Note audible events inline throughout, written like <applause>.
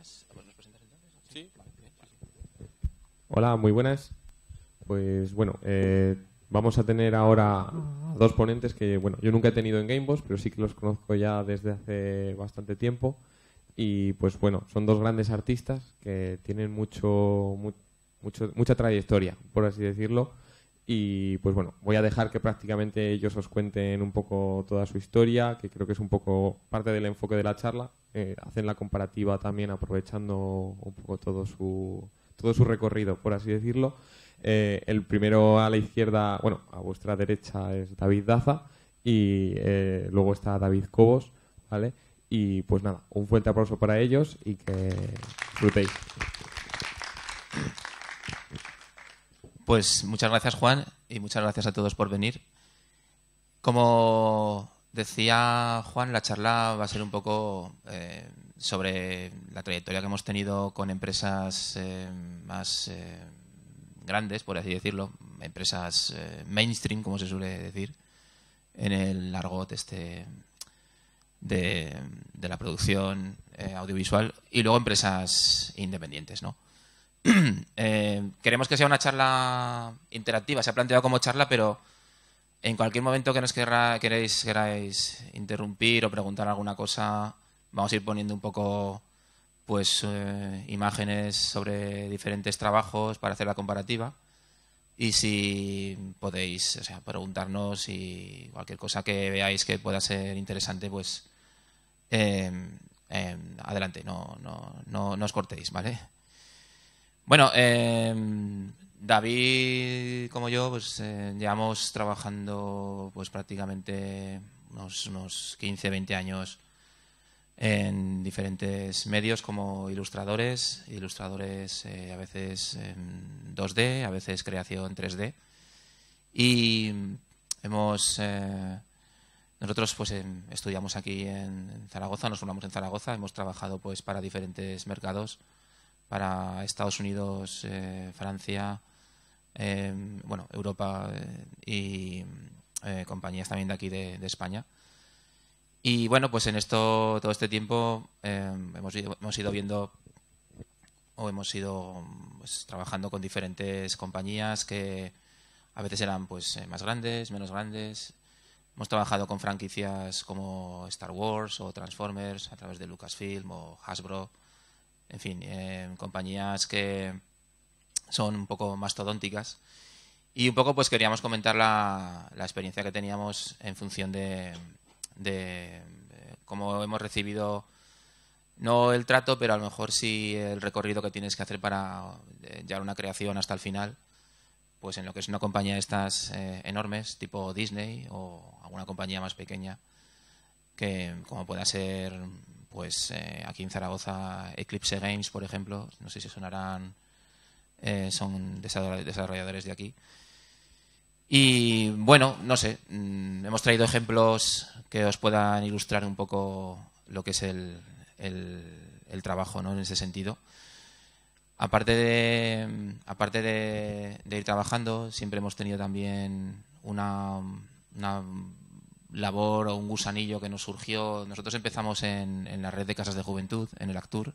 Ah, pues Hola, muy buenas. Pues bueno, eh, vamos a tener ahora dos ponentes que bueno, yo nunca he tenido en Gamebox, pero sí que los conozco ya desde hace bastante tiempo. Y pues bueno, son dos grandes artistas que tienen mucho, mucho mucha trayectoria, por así decirlo y pues bueno, voy a dejar que prácticamente ellos os cuenten un poco toda su historia, que creo que es un poco parte del enfoque de la charla. Eh, hacen la comparativa también aprovechando un poco todo su, todo su recorrido, por así decirlo. Eh, el primero a la izquierda, bueno, a vuestra derecha es David Daza y eh, luego está David Cobos, ¿vale? Y pues nada, un fuerte aplauso para ellos y que disfrutéis. Pues muchas gracias Juan y muchas gracias a todos por venir. Como decía Juan, la charla va a ser un poco eh, sobre la trayectoria que hemos tenido con empresas eh, más eh, grandes, por así decirlo, empresas mainstream, como se suele decir, en el argot este de, de la producción audiovisual y luego empresas independientes, ¿no? <clears throat> Eh, queremos que sea una charla interactiva. Se ha planteado como charla, pero en cualquier momento que nos queréis, queráis interrumpir o preguntar alguna cosa, vamos a ir poniendo un poco pues eh, imágenes sobre diferentes trabajos para hacer la comparativa. Y si podéis o sea, preguntarnos y cualquier cosa que veáis que pueda ser interesante, pues eh, adelante, no, no, no, no os cortéis, ¿vale? Bueno, em, David como yo, pues eh, llevamos trabajando pues prácticamente unos, quince, 15, 20 años en diferentes medios como ilustradores, ilustradores eh, a veces en 2D, a veces creación 3D. Y hemos eh, nosotros pues estudiamos aquí en, Zaragoza, nos formamos en Zaragoza, hemos trabajado pues para diferentes mercados para Estados Unidos, eh, Francia, eh, bueno, Europa eh, y compañías también de aquí de, España. Y bueno, pues en esto, todo este tiempo hemos, hemos ido viendo o hemos ido pues, trabajando con diferentes compañías que a veces eran pues más grandes, menos grandes. Hemos trabajado con franquicias como Star Wars o Transformers a través de Lucasfilm o Hasbro en fin, eh, compañías que son un poco mastodónticas. Y un poco pues queríamos comentar la, experiencia que teníamos en función de, eh, cómo hemos recibido, no el trato, pero a lo mejor sí el recorrido que tienes que hacer para eh, llevar una creación hasta el final, pues en lo que es una compañía de estas enormes, tipo Disney o alguna compañía más pequeña, que como pueda ser pues eh, aquí en Zaragoza Eclipse Games, por ejemplo, no sé si sonarán, eh, son desarrolladores de aquí. Y bueno, no sé, mm, hemos traído ejemplos que os puedan ilustrar un poco lo que es el, trabajo ¿no? en ese sentido. Aparte, de, mm, aparte de, ir trabajando, siempre hemos tenido también una labor o un gusanillo que nos surgió. Nosotros empezamos en, la red de casas de juventud, en el Actur,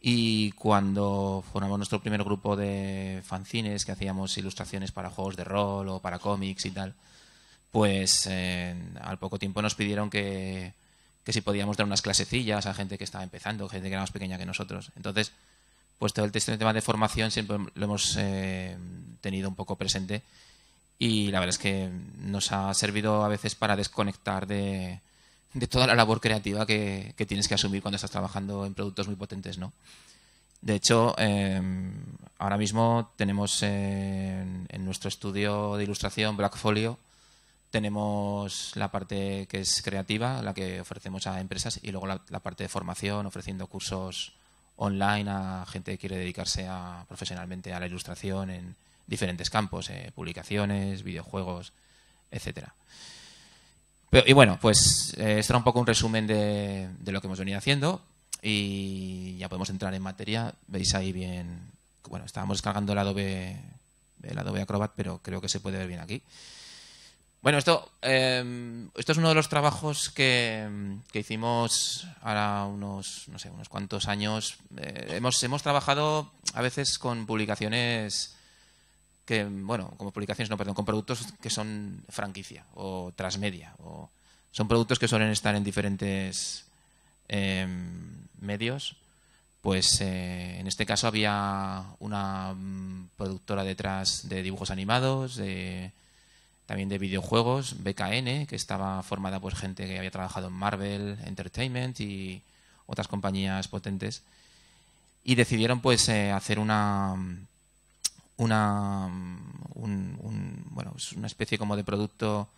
y cuando formamos nuestro primer grupo de fanzines, que hacíamos ilustraciones para juegos de rol o para cómics y tal, pues eh, al poco tiempo nos pidieron que, si podíamos dar unas clasecillas a gente que estaba empezando, gente que era más pequeña que nosotros. Entonces, pues todo el tema de formación siempre lo hemos eh, tenido un poco presente y la verdad es que nos ha servido a veces para desconectar de, toda la labor creativa que, tienes que asumir cuando estás trabajando en productos muy potentes, ¿no? De hecho, em, ahora mismo tenemos en, nuestro estudio de ilustración Blackfolio, tenemos la parte que es creativa, la que ofrecemos a empresas, y luego la, parte de formación, ofreciendo cursos online a gente que quiere dedicarse profesionalmente a la ilustración en, diferentes campos, eh, publicaciones, videojuegos, etcétera. y bueno, pues eh, esto era un poco un resumen de, lo que hemos venido haciendo y ya podemos entrar en materia. Veis ahí bien, bueno, estábamos descargando el Adobe, el Adobe Acrobat, pero creo que se puede ver bien aquí. Bueno, esto, em, esto es uno de los trabajos que, hicimos ahora unos, no sé, unos cuantos años. Eh, hemos, hemos trabajado a veces con publicaciones que, bueno, como publicaciones, no, perdón, con productos que son franquicia o transmedia. O, son productos que suelen estar en diferentes em, medios. Pues eh, en este caso había una mm, productora detrás de dibujos animados, también de videojuegos, BKN, que estaba formada por gente que había trabajado en Marvel Entertainment y otras compañías potentes. Y decidieron pues eh, hacer una, una, mm, bueno, una especie como de producto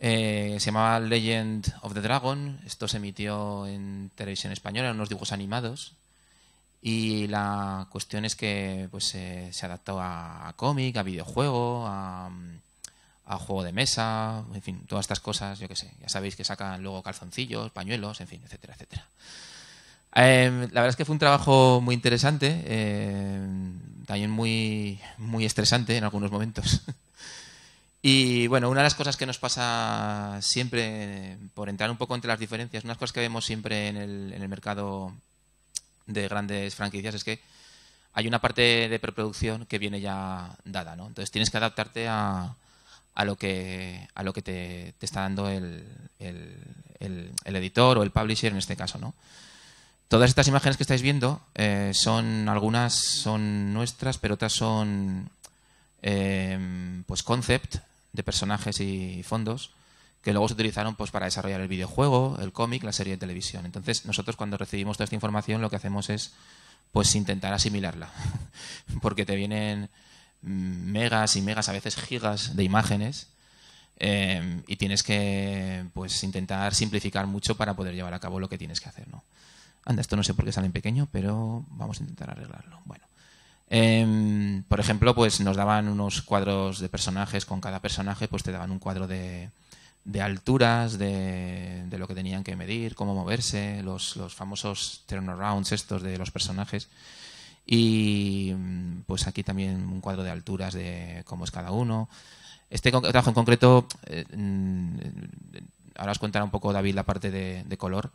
eh, se llamaba Legend of the Dragon. Esto se emitió en televisión española, en unos dibujos animados. Y la cuestión es que pues, eh, se adaptó a, a cómic, a videojuego, a, mm, a, juego de mesa, en fin, todas estas cosas, yo qué sé. Ya sabéis que sacan luego calzoncillos, pañuelos, en fin, etcétera, etcétera. Em, la verdad es que fue un trabajo muy interesante, em, también muy, muy estresante en algunos momentos. <laughs> y bueno, una de las cosas que nos pasa siempre, por entrar un poco entre las diferencias, unas cosas que vemos siempre en el, mercado de grandes franquicias es que hay una parte de preproducción que viene ya dada, ¿no? Entonces tienes que adaptarte a, a lo que a lo que te, está dando el, el, editor o el publisher en este caso, ¿no? Todas estas imágenes que estáis viendo eh, son algunas son nuestras, pero otras son em, pues concept de personajes y fondos que luego se utilizaron pues para desarrollar el videojuego, el cómic, la serie de televisión. Entonces nosotros cuando recibimos toda esta información lo que hacemos es pues intentar asimilarla, <laughs> porque te vienen megas y megas, a veces gigas de imágenes em, y tienes que pues, intentar simplificar mucho para poder llevar a cabo lo que tienes que hacer, ¿no? Anda, esto no sé por qué sale en pequeño, pero vamos a intentar arreglarlo. Bueno. Em, por ejemplo, pues nos daban unos cuadros de personajes, con cada personaje pues te daban un cuadro de, de alturas, de, lo que tenían que medir, cómo moverse, los, los famosos turnarounds estos de los personajes. Y mm, pues aquí también un cuadro de alturas de cómo es cada uno. Este trabajo en concreto, eh, mm, eh, ahora os contará un poco David la parte de color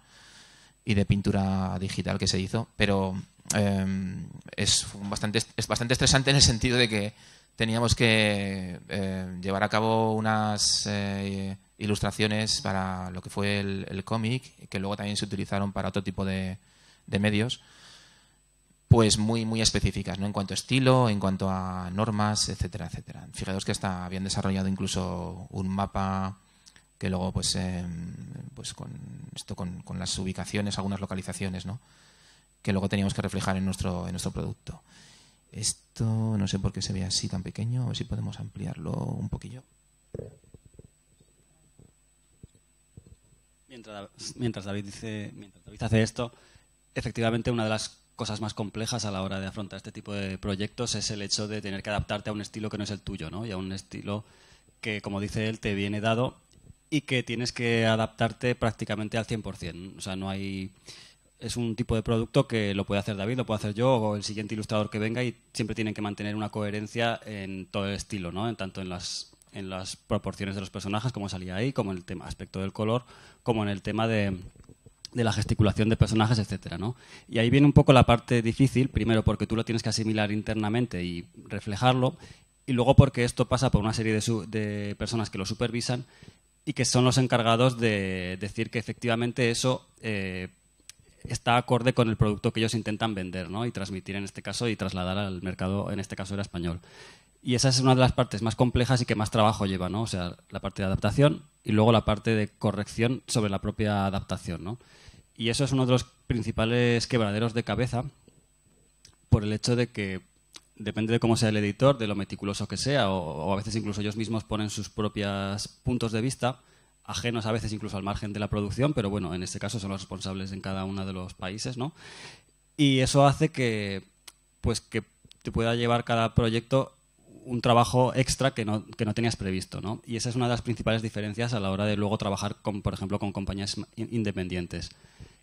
y de pintura digital que se hizo, pero em, es, bastante, es bastante estresante en el sentido de que teníamos que em, llevar a cabo unas eh, ilustraciones para lo que fue el, cómic, que luego también se utilizaron para otro tipo de, medios, pues muy, muy específicas, ¿no? En cuanto a estilo, en cuanto a normas, etcétera, etcétera. Fijaros que está bien desarrollado incluso un mapa que luego pues, em, pues con esto con, las ubicaciones, algunas localizaciones, ¿no? que luego teníamos que reflejar en nuestro, en nuestro producto. Esto no sé por qué se ve así tan pequeño, a ver si podemos ampliarlo un poquillo. Mientras, David dice, mientras David hace esto, efectivamente una de las cosas más complejas a la hora de afrontar este tipo de proyectos es el hecho de tener que adaptarte a un estilo que no es el tuyo, ¿no? Y a un estilo que, como dice él, te viene dado y que tienes que adaptarte prácticamente al 100%. O sea, no hay... Es un tipo de producto que lo puede hacer David, lo puede hacer yo o el siguiente ilustrador que venga y siempre tienen que mantener una coherencia en todo el estilo, ¿no? En tanto en las, en las proporciones de los personajes, como salía ahí, como en el tema, aspecto del color, como en el tema de, de la gesticulación de personajes, etcétera, ¿no? Y ahí viene un poco la parte difícil, primero porque tú lo tienes que asimilar internamente y reflejarlo, y luego porque esto pasa por una serie de, de personas que lo supervisan y que son los encargados de decir que efectivamente eso eh, está acorde con el producto que ellos intentan vender ¿no? y transmitir en este caso y trasladar al mercado, en este caso era español. Y esa es una de las partes más complejas y que más trabajo lleva, ¿no? O sea, la parte de adaptación y luego la parte de corrección sobre la propia adaptación, Y eso es uno de los principales quebraderos de cabeza por el hecho de que depende de cómo sea el editor, de lo meticuloso que sea, o, a veces incluso ellos mismos ponen sus propios puntos de vista, ajenos a veces incluso al margen de la producción, pero bueno, en este caso son los responsables en cada uno de los países, ¿no? Y eso hace que, pues, que te pueda llevar cada proyecto un trabajo extra que no, que tenías previsto, ¿no? Y esa es una de las principales diferencias a la hora de luego trabajar, con, por ejemplo, con compañías independientes.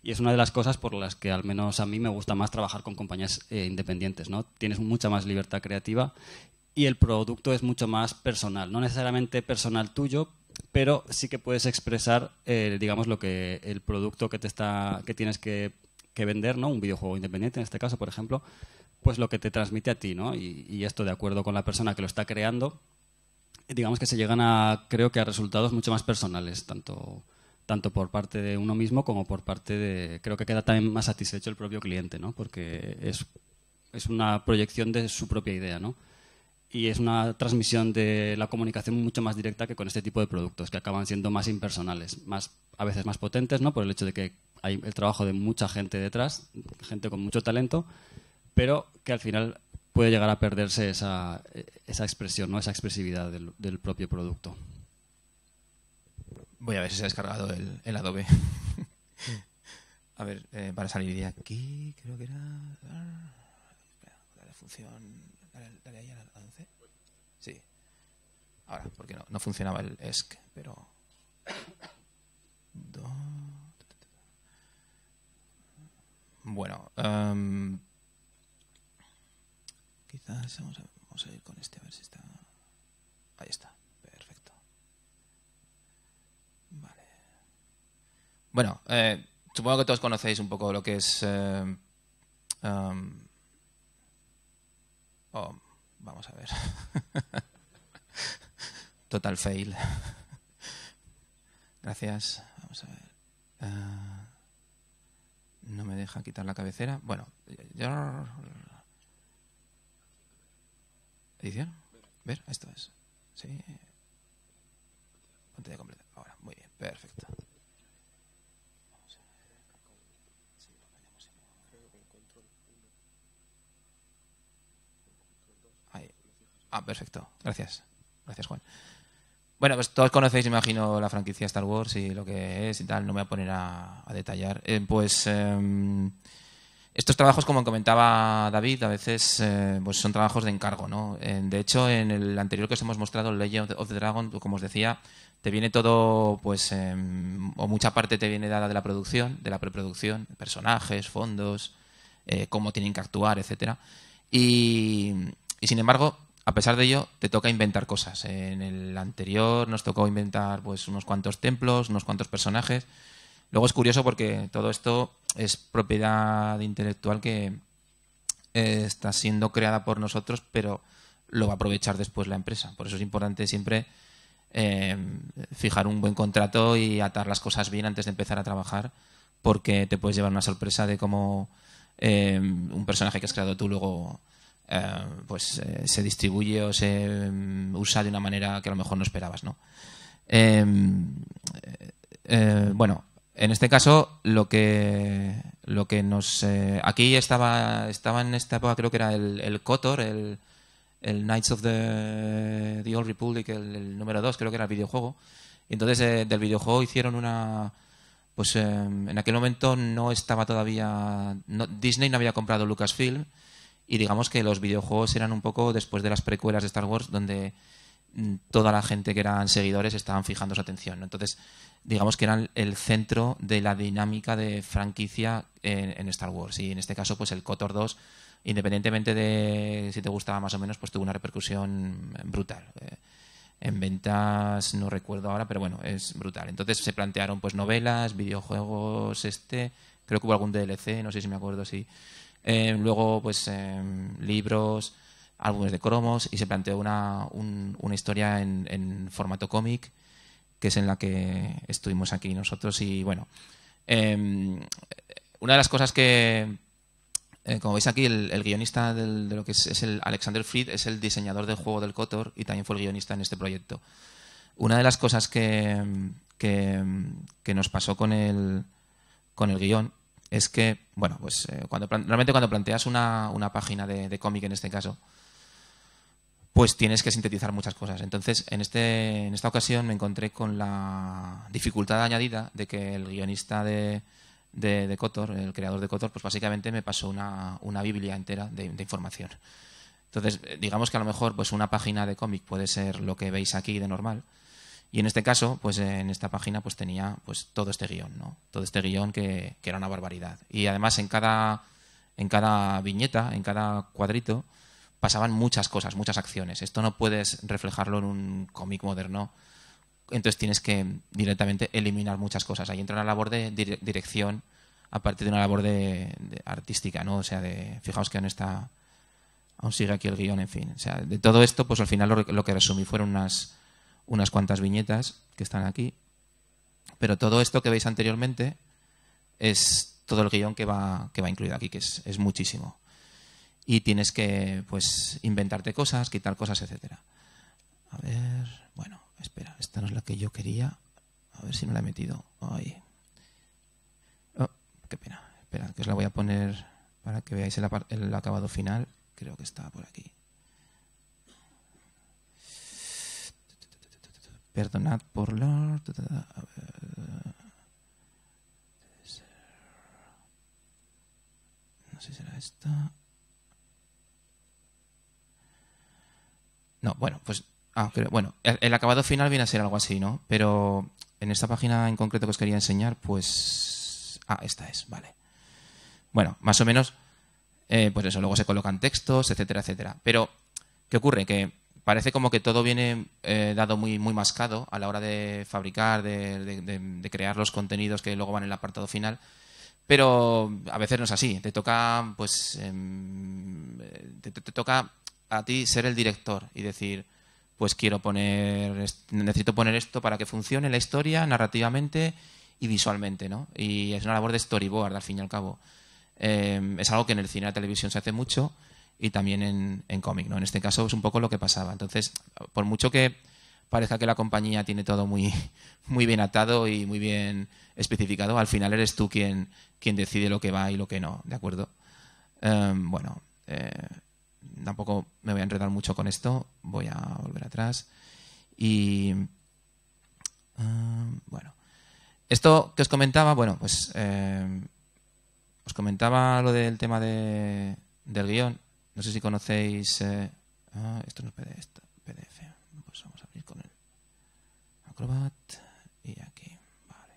Y es una de las cosas por las que al menos a mí me gusta más trabajar con compañías eh, independientes, ¿no? Tienes mucha más libertad creativa y el producto es mucho más personal, no necesariamente personal tuyo, pero sí que puedes expresar, eh, digamos, lo que el producto que te está, que tienes que, vender, ¿no? Un videojuego independiente, en este caso, por ejemplo, pues lo que te transmite a ti, ¿no? Y, y esto de acuerdo con la persona que lo está creando, digamos que se llegan a, creo que a resultados mucho más personales, tanto tanto por parte de uno mismo como por parte de... Creo que queda también más satisfecho el propio cliente, ¿no? Porque es, una proyección de su propia idea, ¿no? Y es una transmisión de la comunicación mucho más directa que con este tipo de productos, que acaban siendo más impersonales, más a veces más potentes, ¿no? Por el hecho de que hay el trabajo de mucha gente detrás, gente con mucho talento, pero que al final puede llegar a perderse esa, esa expresión, ¿no? esa expresividad del propio producto. Voy a ver si se ha descargado el, Adobe. <laughs> a ver, eh, para salir de aquí, creo que era. Ah, dale función. Dale, dale ahí a 11. Sí. Ahora, porque no, no funcionaba el ESC, pero. Bueno. Em, quizás vamos a, vamos a ir con este a ver si está. Ahí está. Bueno, eh, supongo que todos conocéis un poco lo que es... Eh, um, oh, vamos a ver. <laughs> Total fail. <laughs> Gracias. Vamos a ver. Eh, no me deja quitar la cabecera. Bueno, yo... ¿Edición? ¿Ver? Esto es. Sí. de completo. Ahora, muy bien. Perfecto. Ah, perfecto. Gracias. Gracias, Juan. Bueno, pues todos conocéis, imagino, la franquicia Star Wars y lo que es y tal. No me voy a poner a, detallar. Eh, pues em, estos trabajos, como comentaba David, a veces eh, pues son trabajos de encargo, ¿no? Eh, de hecho, en el anterior que os hemos mostrado, Legend of the Dragon, pues, como os decía, te viene todo, pues, em, o mucha parte te viene dada de la producción, de la preproducción, personajes, fondos, cómo tienen que actuar, etcétera. y sin embargo, a pesar de ello, te toca inventar cosas. En el anterior nos tocó inventar pues, unos cuantos templos, unos cuantos personajes. Luego es curioso porque todo esto es propiedad intelectual que eh, está siendo creada por nosotros, pero lo va a aprovechar después la empresa. Por eso es importante siempre em, fijar un buen contrato y atar las cosas bien antes de empezar a trabajar, porque te puedes llevar una sorpresa de cómo em, un personaje que has creado tú luego eh, pues eh, se distribuye o se mm, usa de una manera que a lo mejor no esperabas, ¿no? Em, eh, bueno, en este caso, lo que, lo que nos... aquí estaba, estaba en esta época, creo que era el, Cotor el, el, Knights of the, Old Republic, el, número 2, creo que era el videojuego. Entonces, del videojuego hicieron una... Pues em, en aquel momento no estaba todavía... Disney no había comprado Lucasfilm y digamos que los videojuegos eran un poco después de las precuelas de Star Wars, donde mm, toda la gente que eran seguidores estaban fijando su atención. Entonces, digamos que eran el centro de la dinámica de franquicia en, Star Wars. Y en este caso, pues el Cotor 2, independientemente de si te gustaba más o menos, pues tuvo una repercusión brutal. Eh, en ventas no recuerdo ahora, pero bueno, es brutal. Entonces se plantearon pues novelas, videojuegos, este, creo que hubo algún DLC, no sé si me acuerdo si Em, luego, pues, em, libros, álbumes de cromos y se planteó una, historia en, formato cómic, que es en la que estuvimos aquí nosotros. Y bueno, em, una de las cosas que, eh, como veis aquí, el, guionista de lo que es, el Alexander Fried es el diseñador del juego del Cotor y también fue el guionista en este proyecto. Una de las cosas que, nos pasó con el, con el guión es que, bueno, pues eh, cuando realmente cuando planteas una, página de, cómic en este caso, pues tienes que sintetizar muchas cosas. Entonces, en, este, en esta ocasión me encontré con la dificultad añadida de que el guionista de, de, Cotor, el creador de Cotor, pues básicamente me pasó una, biblia entera de, de, información. Entonces, eh, digamos que a lo mejor pues una página de cómic puede ser lo que veis aquí de normal, y en este caso, pues en esta página pues tenía pues todo este guión, ¿no? Todo este guión que, era una barbaridad. Y además en cada, en cada viñeta, en cada cuadrito, pasaban muchas cosas, muchas acciones. Esto no puedes reflejarlo en un cómic moderno. Entonces tienes que directamente eliminar muchas cosas. Ahí entra una labor de dirección a partir de una labor de, artística, ¿no? O sea, de, fijaos que aún está, aún sigue aquí el guión, en fin. O sea, de todo esto, pues al final lo que resumí fueron unas unas cuantas viñetas que están aquí. Pero todo esto que veis anteriormente es todo el guión que va, que va incluido aquí, que es, muchísimo. Y tienes que pues inventarte cosas, quitar cosas, etcétera. A ver, bueno, espera, esta no es la que yo quería. A ver si no la he metido. Ahí. Oh, qué pena. Espera, que os la voy a poner para que veáis el, el acabado final. Creo que está por aquí. Perdonad por la... No sé si será esta. No, bueno, pues... Ah, bueno, el, acabado final viene a ser algo así, ¿no? Pero en esta página en concreto que os quería enseñar, pues... Ah, esta es, vale. Bueno, más o menos, eh, pues eso, luego se colocan textos, etcétera, etcétera. Pero, ¿qué ocurre? Que parece como que todo viene eh, dado muy, muy mascado a la hora de fabricar, de, crear los contenidos que luego van en el apartado final. Pero a veces no es así. Te toca, pues, em, te, toca a ti ser el director y decir, pues quiero poner, necesito poner esto para que funcione la historia narrativamente y visualmente, ¿no? Y es una labor de storyboard, al fin y al cabo. Em, es algo que en el cine y la televisión se hace mucho y también en, en cómic. ¿no? En este caso es un poco lo que pasaba. Entonces, por mucho que parezca que la compañía tiene todo muy, <laughs> muy bien atado y muy bien especificado, al final eres tú quien, quien decide lo que va y lo que no, ¿de acuerdo? Em, bueno, eh, tampoco me voy a enredar mucho con esto, voy a volver atrás. Y em, bueno, esto que os comentaba, bueno, pues em, os comentaba lo del tema de, del guión. No sé si conocéis... Eh, ah, esto no es PDF, pues vamos a abrir con el Acrobat. Y aquí, vale.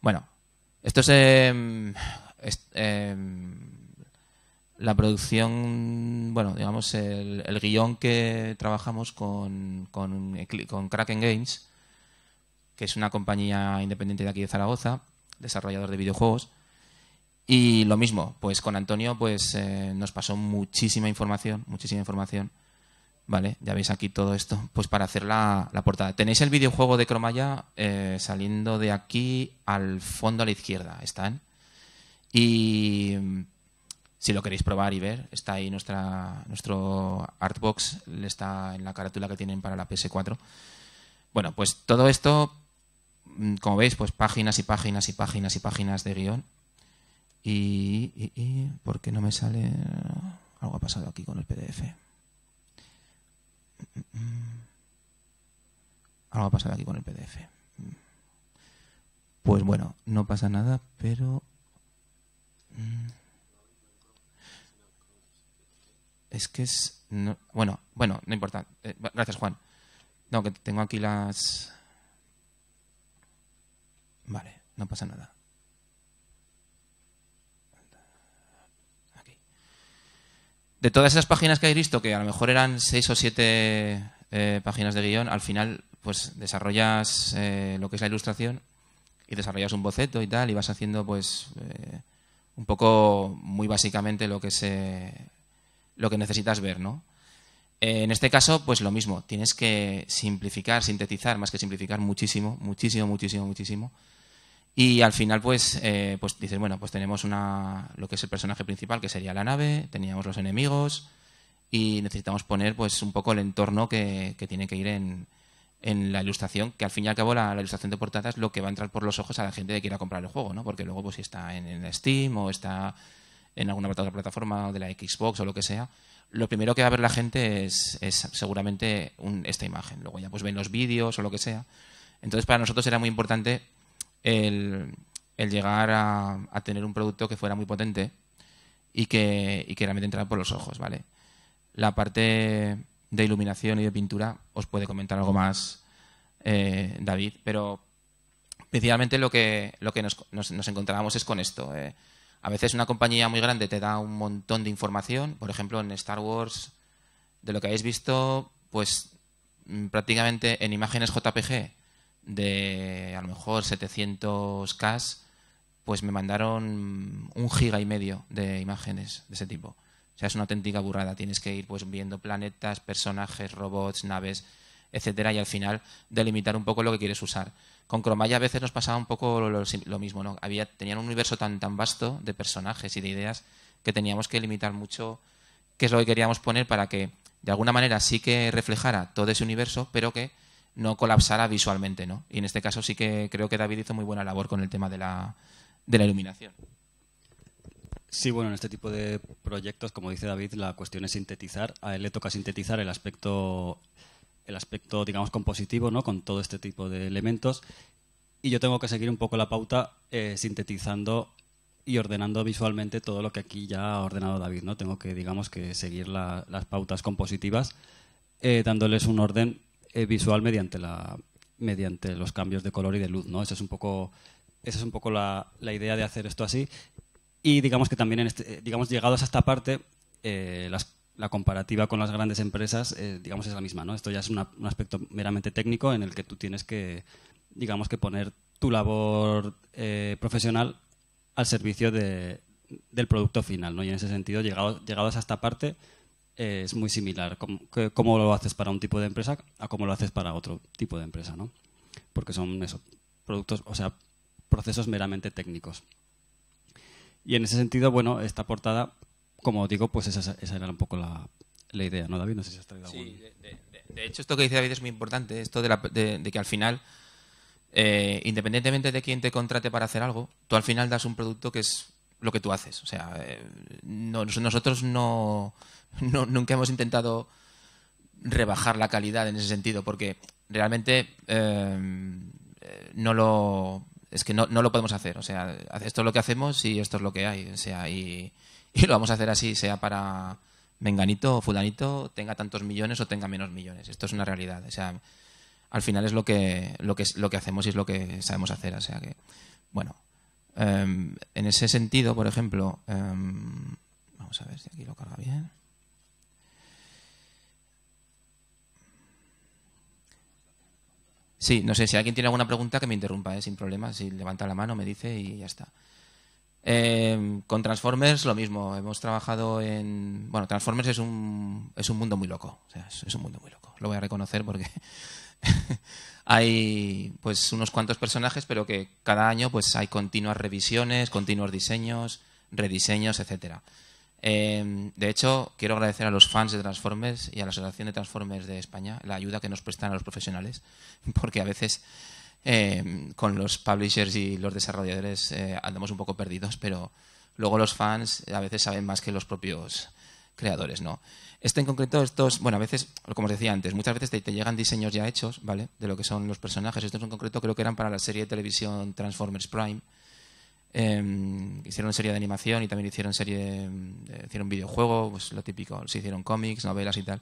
Bueno, esto es... Em, em, la producción, bueno, digamos, el, guión que trabajamos con, con, con, Kraken Games, que es una compañía independiente de aquí de Zaragoza, desarrollador de videojuegos, y lo mismo, pues con Antonio pues eh, nos pasó muchísima información, muchísima información. Vale, ya veis aquí todo esto, <laughs> pues para hacer la, portada. Tenéis el videojuego de Cromaya eh, saliendo de aquí al fondo a la izquierda, están. Y si lo queréis probar y ver, está ahí nuestra, nuestro artbox, está en la carátula que tienen para la PS4. Bueno, pues todo esto, mm, como veis, pues páginas y páginas y páginas y páginas de guión y, ¿por qué no me sale? Algo ha pasado aquí con el PDF. Algo ha pasado aquí con el PDF. Pues bueno, no pasa nada, pero... Mm, es que es... bueno, bueno, no importa. Eh, gracias, Juan. No, que tengo aquí las... Vale, no pasa nada. de todas esas páginas que habéis visto, que a lo mejor eran seis o siete eh, páginas de guión, al final pues desarrollas eh, lo que es la ilustración y desarrollas un boceto y tal, y vas haciendo pues eh, un poco muy básicamente lo que se lo que necesitas ver, ¿no? en este caso, pues lo mismo, tienes que simplificar, sintetizar, más que simplificar, muchísimo, muchísimo, muchísimo, muchísimo. Y al final, pues, eh, pues dices, bueno, pues tenemos una, lo que es el personaje principal, que sería la nave, teníamos los enemigos y necesitamos poner pues un poco el entorno que, tiene que ir en, la ilustración, que al fin y al cabo la, ilustración de portada es lo que va a entrar por los ojos a la gente que quiera comprar el juego, ¿no? Porque luego, pues si está en, Steam o está en alguna otra plataforma de la Xbox o lo que sea, lo primero que va a ver la gente es, es seguramente esta imagen. Luego ya pues ven los vídeos o lo que sea. Entonces para nosotros era muy importante el, llegar a, tener un producto que fuera muy potente y que, realmente entrara por los ojos, ¿vale? La parte de iluminación y de pintura os puede comentar algo más eh, David, pero principalmente lo que, lo que nos, nos, encontrábamos es con esto. Eh. A veces una compañía muy grande te da un montón de información, por ejemplo en Star Wars, de lo que habéis visto, pues mm, prácticamente en imágenes JPG de a lo mejor 700K, pues me mandaron un giga y medio de imágenes de ese tipo. O sea, es una auténtica burrada. Tienes que ir pues viendo planetas, personajes, robots, naves, etcétera, y al final delimitar un poco lo que quieres usar. Con Chromaya a veces nos pasaba un poco lo, mismo, ¿no? Había, tenían un universo tan, tan vasto de personajes y de ideas que teníamos que limitar mucho qué es lo que queríamos poner para que de alguna manera sí que reflejara todo ese universo, pero que no colapsara visualmente, ¿no? Y en este caso sí que creo que David hizo muy buena labor con el tema de la, iluminación. Sí, bueno, en este tipo de proyectos, como dice David, la cuestión es sintetizar. A él le toca sintetizar el aspecto, el aspecto, digamos, compositivo, ¿no? Con todo este tipo de elementos. Y yo tengo que seguir un poco la pauta eh, sintetizando y ordenando visualmente todo lo que aquí ya ha ordenado David, ¿no? Tengo que, digamos, que seguir las pautas compositivas, eh, dándoles un orden eh, visual mediante, la, mediante los cambios de color y de luz. ¿no? Esa es un poco, esa es un poco la, idea de hacer esto así. Y digamos que también, este, eh, digamos, llegados a esta parte, eh, la comparativa con las grandes empresas, digamos, es la misma. ¿no? Esto ya es un aspecto meramente técnico en el que tú tienes que, digamos, que poner tu labor profesional al servicio del producto final. ¿no? Y en ese sentido, llegado, llegados a esta parte, eh, es muy similar. Cómo, cómo lo haces para un tipo de empresa a cómo lo haces para otro tipo de empresa, ¿no? Porque son eso, productos, o sea, procesos meramente técnicos. Y en ese sentido, bueno, esta portada, como digo, pues esa, esa era un poco la, idea, ¿no, David? No sé si has traído sí, de, hecho, esto que dice David es muy importante, esto de, que al final, eh, independientemente de quién te contrate para hacer algo, tú al final das un producto que es lo que tú haces. O sea, eh, nosotros no, nunca hemos intentado rebajar la calidad en ese sentido, porque realmente em, eh, no lo. Es que no, lo podemos hacer. O sea, esto es lo que hacemos y esto es lo que hay. sea, <laughs> y, lo vamos a hacer así, sea para Menganito o Fulanito, tenga tantos millones o tenga menos millones. Esto es una realidad. sea, al final es lo que, lo que, lo que hacemos y es lo que sabemos hacer. O sea que, bueno, em, en ese sentido, por ejemplo, em, vamos a ver si aquí lo carga bien. Sí, no sé, si alguien tiene alguna pregunta que me interrumpa, ¿eh? sin problema, si levanta la mano me dice y ya está. Eh, con Transformers lo mismo, hemos trabajado en... Bueno, Transformers es un, es un mundo muy loco, es, un mundo muy loco, lo voy a reconocer porque <laughs> hay pues unos cuantos personajes, pero que cada año pues hay continuas revisiones, continuos diseños, rediseños, etcétera. Em, de hecho, quiero agradecer a los fans de Transformers y a la Asociación de Transformers de España la ayuda que nos prestan a los profesionales, <laughs> porque a veces em, con los publishers y los desarrolladores eh, andamos un poco perdidos, pero luego los fans a veces saben más que los propios creadores, ¿no? Este en concreto, estos, bueno, a veces, como os decía antes, muchas veces te, llegan diseños ya hechos, ¿vale? De lo que son los personajes. Estos en concreto creo que eran para la serie de televisión Transformers Prime, Em, hicieron serie de animación y también hicieron serie de, hicieron videojuego, pues lo típico, se hicieron cómics, novelas y tal.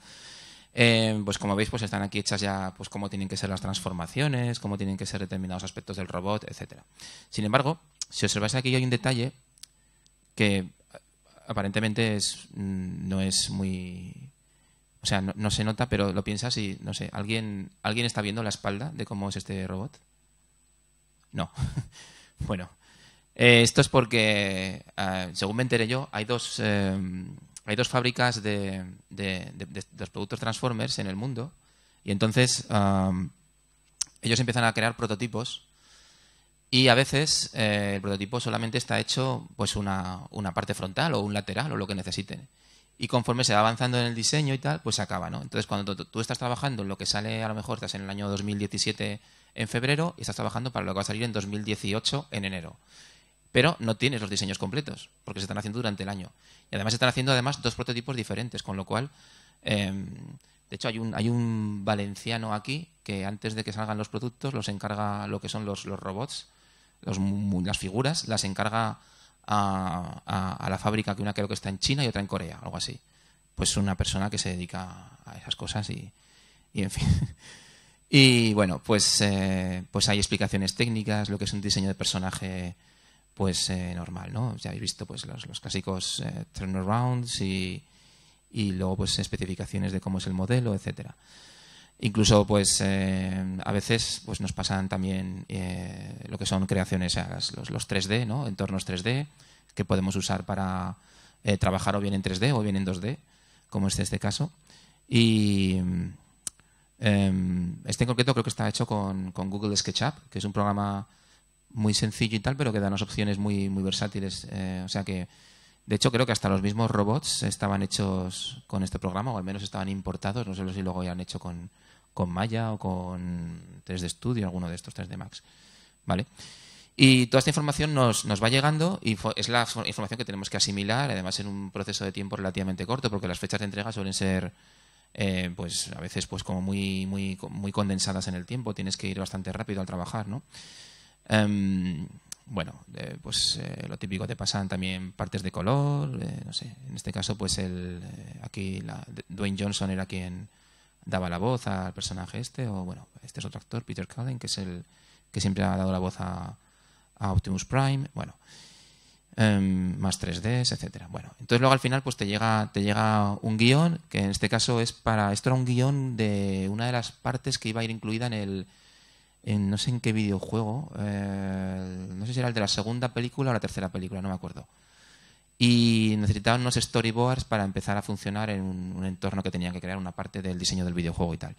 Em, pues como veis, pues están aquí hechas ya pues cómo tienen que ser las transformaciones, cómo tienen que ser determinados aspectos del robot, etcétera. Sin embargo, si observáis aquí hay un detalle que eh, aparentemente es, mm, no es muy... O sea, no, no, se nota, pero lo piensas y, no sé, ¿alguien, ¿alguien está viendo la espalda de cómo es este robot? No. <laughs> bueno, eh, esto es porque, eh, según me enteré yo, hay dos, eh, hay dos fábricas de, los productos Transformers en el mundo y entonces ellos empiezan a crear prototipos y a veces el prototipo solamente está hecho pues una, parte frontal o un lateral o lo que necesiten. Y conforme se va avanzando en el diseño y tal, pues se acaba, ¿no? Entonces cuando tú estás trabajando en lo que sale, a lo mejor estás en el año 2017 en febrero y estás trabajando para lo que va a salir en 2018 en enero pero no tienes los diseños completos, porque se están haciendo durante el año. Y además se están haciendo además dos prototipos diferentes, con lo cual, em, de hecho, hay un, hay un valenciano aquí que antes de que salgan los productos los encarga lo que son los, robots, las figuras, las encarga a, la fábrica, que una creo que está en China y otra en Corea, algo así. Pues una persona que se dedica a esas cosas y, en fin. <laughs> y bueno, pues, eh, pues hay explicaciones técnicas, lo que es un diseño de personaje pues eh, normal, ¿no? Ya habéis visto pues los, clásicos eh, turnarounds y, y luego pues especificaciones de cómo es el modelo, etcétera. Incluso pues eh, a veces pues nos pasan también lo que son creaciones, los, los 3D, ¿no? Entornos 3D que podemos usar para trabajar o bien en 3D o bien en 2D, como es este caso. Y em, este en concreto creo que está hecho con, con Google SketchUp, que es un programa muy sencillo y tal, pero que dan unas opciones muy, muy versátiles. Eh, o sea que, de hecho, creo que hasta los mismos robots estaban hechos con este programa, o al menos estaban importados. No sé si luego ya han hecho con, con Maya o con 3D Studio, alguno de estos 3D Max. ¿Vale? Y toda esta información nos, nos va llegando y es la información que tenemos que asimilar, además en un proceso de tiempo relativamente corto, porque las fechas de entrega suelen ser eh, pues a veces pues como muy, muy, muy condensadas en el tiempo, tienes que ir bastante rápido al trabajar, ¿no? Em, bueno, eh, pues eh, lo típico te pasan también partes de color, eh, no sé. En este caso, pues el aquí la, Dwayne Johnson era quien daba la voz al personaje este, o bueno, este es otro actor, Peter Cullen, que es el que siempre ha dado la voz a, Optimus Prime, bueno, em, más 3 d etcétera. Bueno, entonces luego al final pues te llega, te llega un guión, que en este caso es para, esto era un guión de una de las partes que iba a ir incluida en el no sé en qué videojuego, eh, no sé si era el de la segunda película o la tercera película, no me acuerdo. Y necesitaban unos storyboards para empezar a funcionar en un, entorno que tenían que crear, una parte del diseño del videojuego y tal.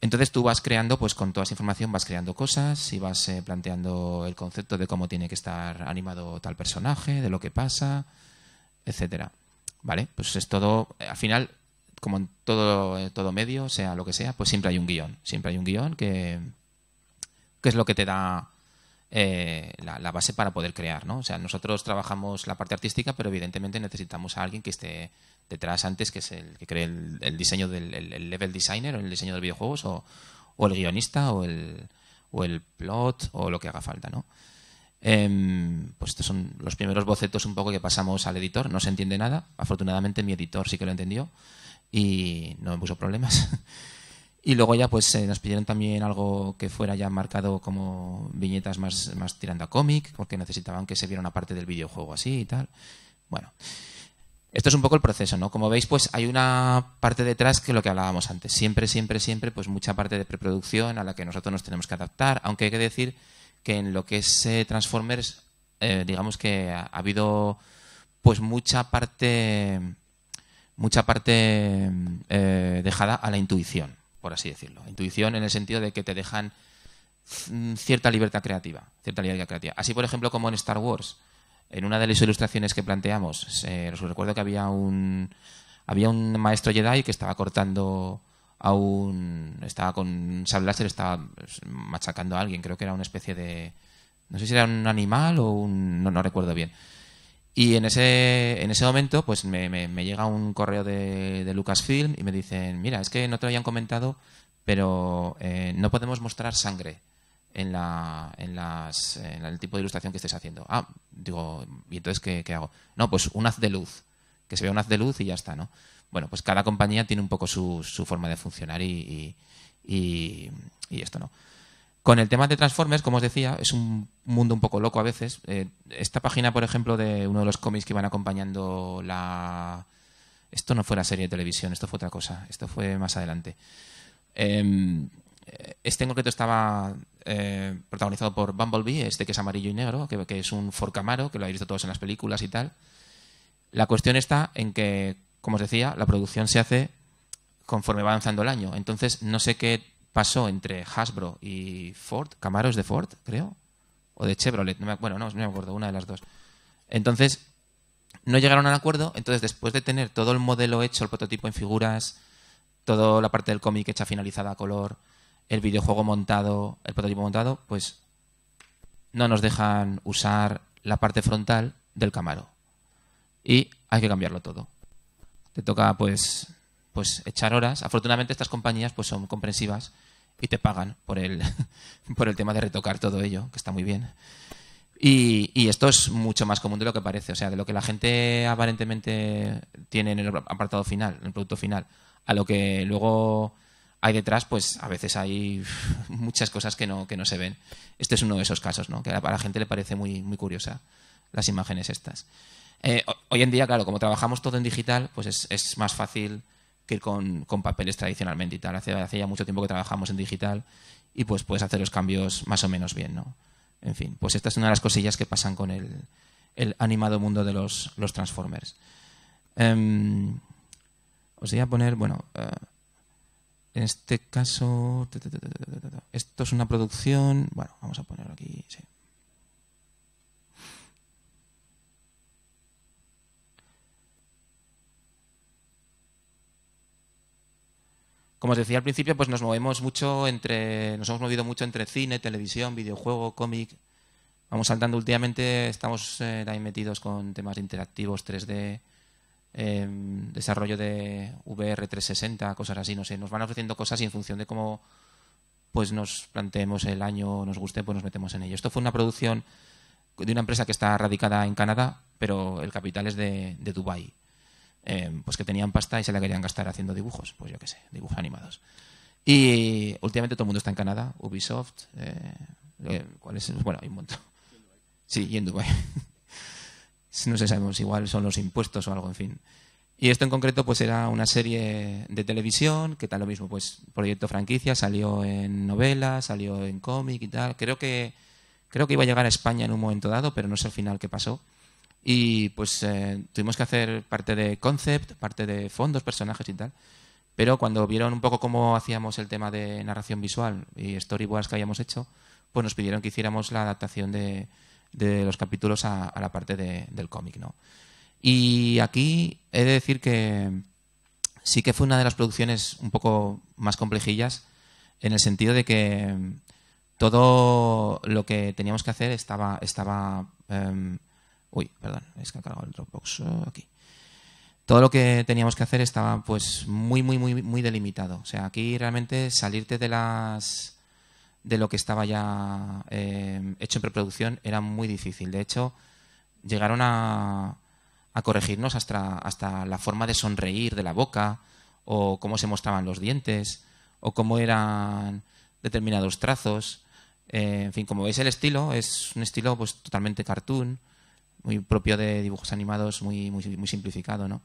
Entonces tú vas creando, pues con toda esa información vas creando cosas y vas eh, planteando el concepto de cómo tiene que estar animado tal personaje, de lo que pasa, etcétera. ¿Vale? Pues es todo, al final, como en todo, eh, todo medio, sea lo que sea, pues siempre hay un guión. Siempre hay un guión que, que es lo que te da eh, la, base para poder crear, O sea, nosotros trabajamos la parte artística, pero evidentemente necesitamos a alguien que esté detrás antes, que es el que cree el, diseño del level designer, o el diseño de videojuegos, o, el guionista, o el, o el plot, o lo que haga falta, em, pues estos son los primeros bocetos un poco que pasamos al editor, no se entiende nada. Afortunadamente mi editor sí que lo entendió y no me puso problemas. <laughs> Y luego ya pues eh, nos pidieron también algo que fuera ya marcado como viñetas más, más tirando a cómic, porque necesitaban que se viera una parte del videojuego así y tal. Bueno, esto es un poco el proceso, ¿no? Como veis, pues hay una parte detrás que lo que hablábamos antes. Siempre, siempre, siempre, pues mucha parte de preproducción a la que nosotros nos tenemos que adaptar, aunque hay que decir que en lo que es eh, Transformers, eh, digamos que ha, habido pues mucha parte mucha parte dejada a la intuición por así decirlo. Intuición en el sentido de que te dejan mm, cierta libertad creativa, cierta libertad creativa. Así, por ejemplo, como en Star Wars, en una de las ilustraciones que planteamos, os eh, recuerdo que había un había un maestro Jedi que estaba cortando a un estaba con un sablaster, estaba pues, machacando a alguien, creo que era una especie de no sé si era un animal o un no recuerdo bien y en ese, en ese momento, pues me, me, llega un correo de, de, Lucasfilm y me dicen, mira, es que no te lo habían comentado, pero eh, no podemos mostrar sangre en, la, en, las, en el tipo de ilustración que estés haciendo. Ah, digo, ¿y entonces qué, qué hago? No, pues un haz de luz, que se vea un haz de luz y ya está, ¿no? Bueno, pues cada compañía tiene un poco su, su forma de funcionar y, y esto, ¿no? Con el tema de Transformers, como os decía, es un mundo un poco loco a veces. Eh, esta página, por ejemplo, de uno de los cómics que van acompañando la... Esto no fue la serie de televisión, esto fue otra cosa, esto fue más adelante. Em, este en concreto estaba eh, protagonizado por Bumblebee, este que es amarillo y negro, que, que es un Camaro, que lo habéis visto todos en las películas y tal. La cuestión está en que, como os decía, la producción se hace conforme va avanzando el año. Entonces, no sé qué pasó entre Hasbro y Ford, Camaros de Ford, creo, o de Chevrolet, me, bueno, no, no me acuerdo, una de las dos. Entonces, no llegaron al acuerdo, entonces después de tener todo el modelo hecho, el prototipo en figuras, toda la parte del cómic hecha finalizada a color, el videojuego montado, el prototipo montado, pues no nos dejan usar la parte frontal del Camaro. Y hay que cambiarlo todo. Te toca pues pues echar horas. Afortunadamente estas compañías pues son comprensivas y te pagan por el, <laughs> por el tema de retocar todo ello, que está muy bien. Y, esto es mucho más común de lo que parece, o sea, de lo que la gente aparentemente tiene en el apartado final, en el producto final, a lo que luego hay detrás, pues a veces hay <laughs> muchas cosas que no, que no se ven. Este es uno de esos casos, ¿no? Que a la gente le parece muy, muy curiosa las imágenes estas. Eh, hoy en día, claro, como trabajamos todo en digital, pues es, es más fácil con, papeles tradicionalmente y tal. Hace, hace, ya mucho tiempo que trabajamos en digital y pues puedes hacer los cambios más o menos bien, ¿no? En fin, pues esta es una de las cosillas que pasan con el, animado mundo de los, Transformers. os voy a poner, bueno, en este caso, esto es una producción, bueno, vamos a ponerlo aquí, sí. Como os decía al principio, pues nos movemos mucho entre, nos hemos movido mucho entre cine, televisión, videojuego, cómic. Vamos saltando últimamente, estamos eh, ahí metidos con temas interactivos, 3D, em, desarrollo de VR 360, cosas así, no sé. Nos van ofreciendo cosas y en función de cómo pues nos planteemos el año, nos guste, pues nos metemos en ello. Esto fue una producción de una empresa que está radicada en Canadá, pero el capital es de, de Dubái. Em, pues que tenían pasta y se la querían gastar haciendo dibujos, pues yo qué sé, dibujos animados. Y últimamente todo el mundo está en Canadá, Ubisoft, eh, eh, ¿cuál es? Bueno, hay un montón. Sí, y en Dubái. <laughs> no sé, sabemos, igual son los impuestos o algo, en fin. Y esto en concreto pues era una serie de televisión, que tal lo mismo, pues proyecto franquicia, salió en novelas, salió en cómic y tal. Creo que, creo que iba a llegar a España en un momento dado, pero no sé al final qué pasó. Y pues eh, tuvimos que hacer parte de concept, parte de fondos, personajes y tal. Pero cuando vieron un poco cómo hacíamos el tema de narración visual y storyboards que habíamos hecho, pues nos pidieron que hiciéramos la adaptación de, los capítulos a, la parte de, del cómic, ¿no? Y aquí he de decir que sí que fue una de las producciones un poco más complejillas, en el sentido de que mm, todo lo que teníamos que hacer estaba, estaba em, Uy, perdón, es que ha cargado el Dropbox eh, aquí. Todo lo que teníamos que hacer estaba pues muy, muy, muy, muy delimitado. O sea, aquí realmente salirte de las de lo que estaba ya eh, hecho en preproducción era muy difícil. De hecho, llegaron a, a corregirnos hasta, hasta la forma de sonreír de la boca, o cómo se mostraban los dientes, o cómo eran determinados trazos. Eh, en fin, como veis el estilo, es un estilo pues totalmente cartoon muy propio de dibujos animados, muy, muy, simplificado, ¿no?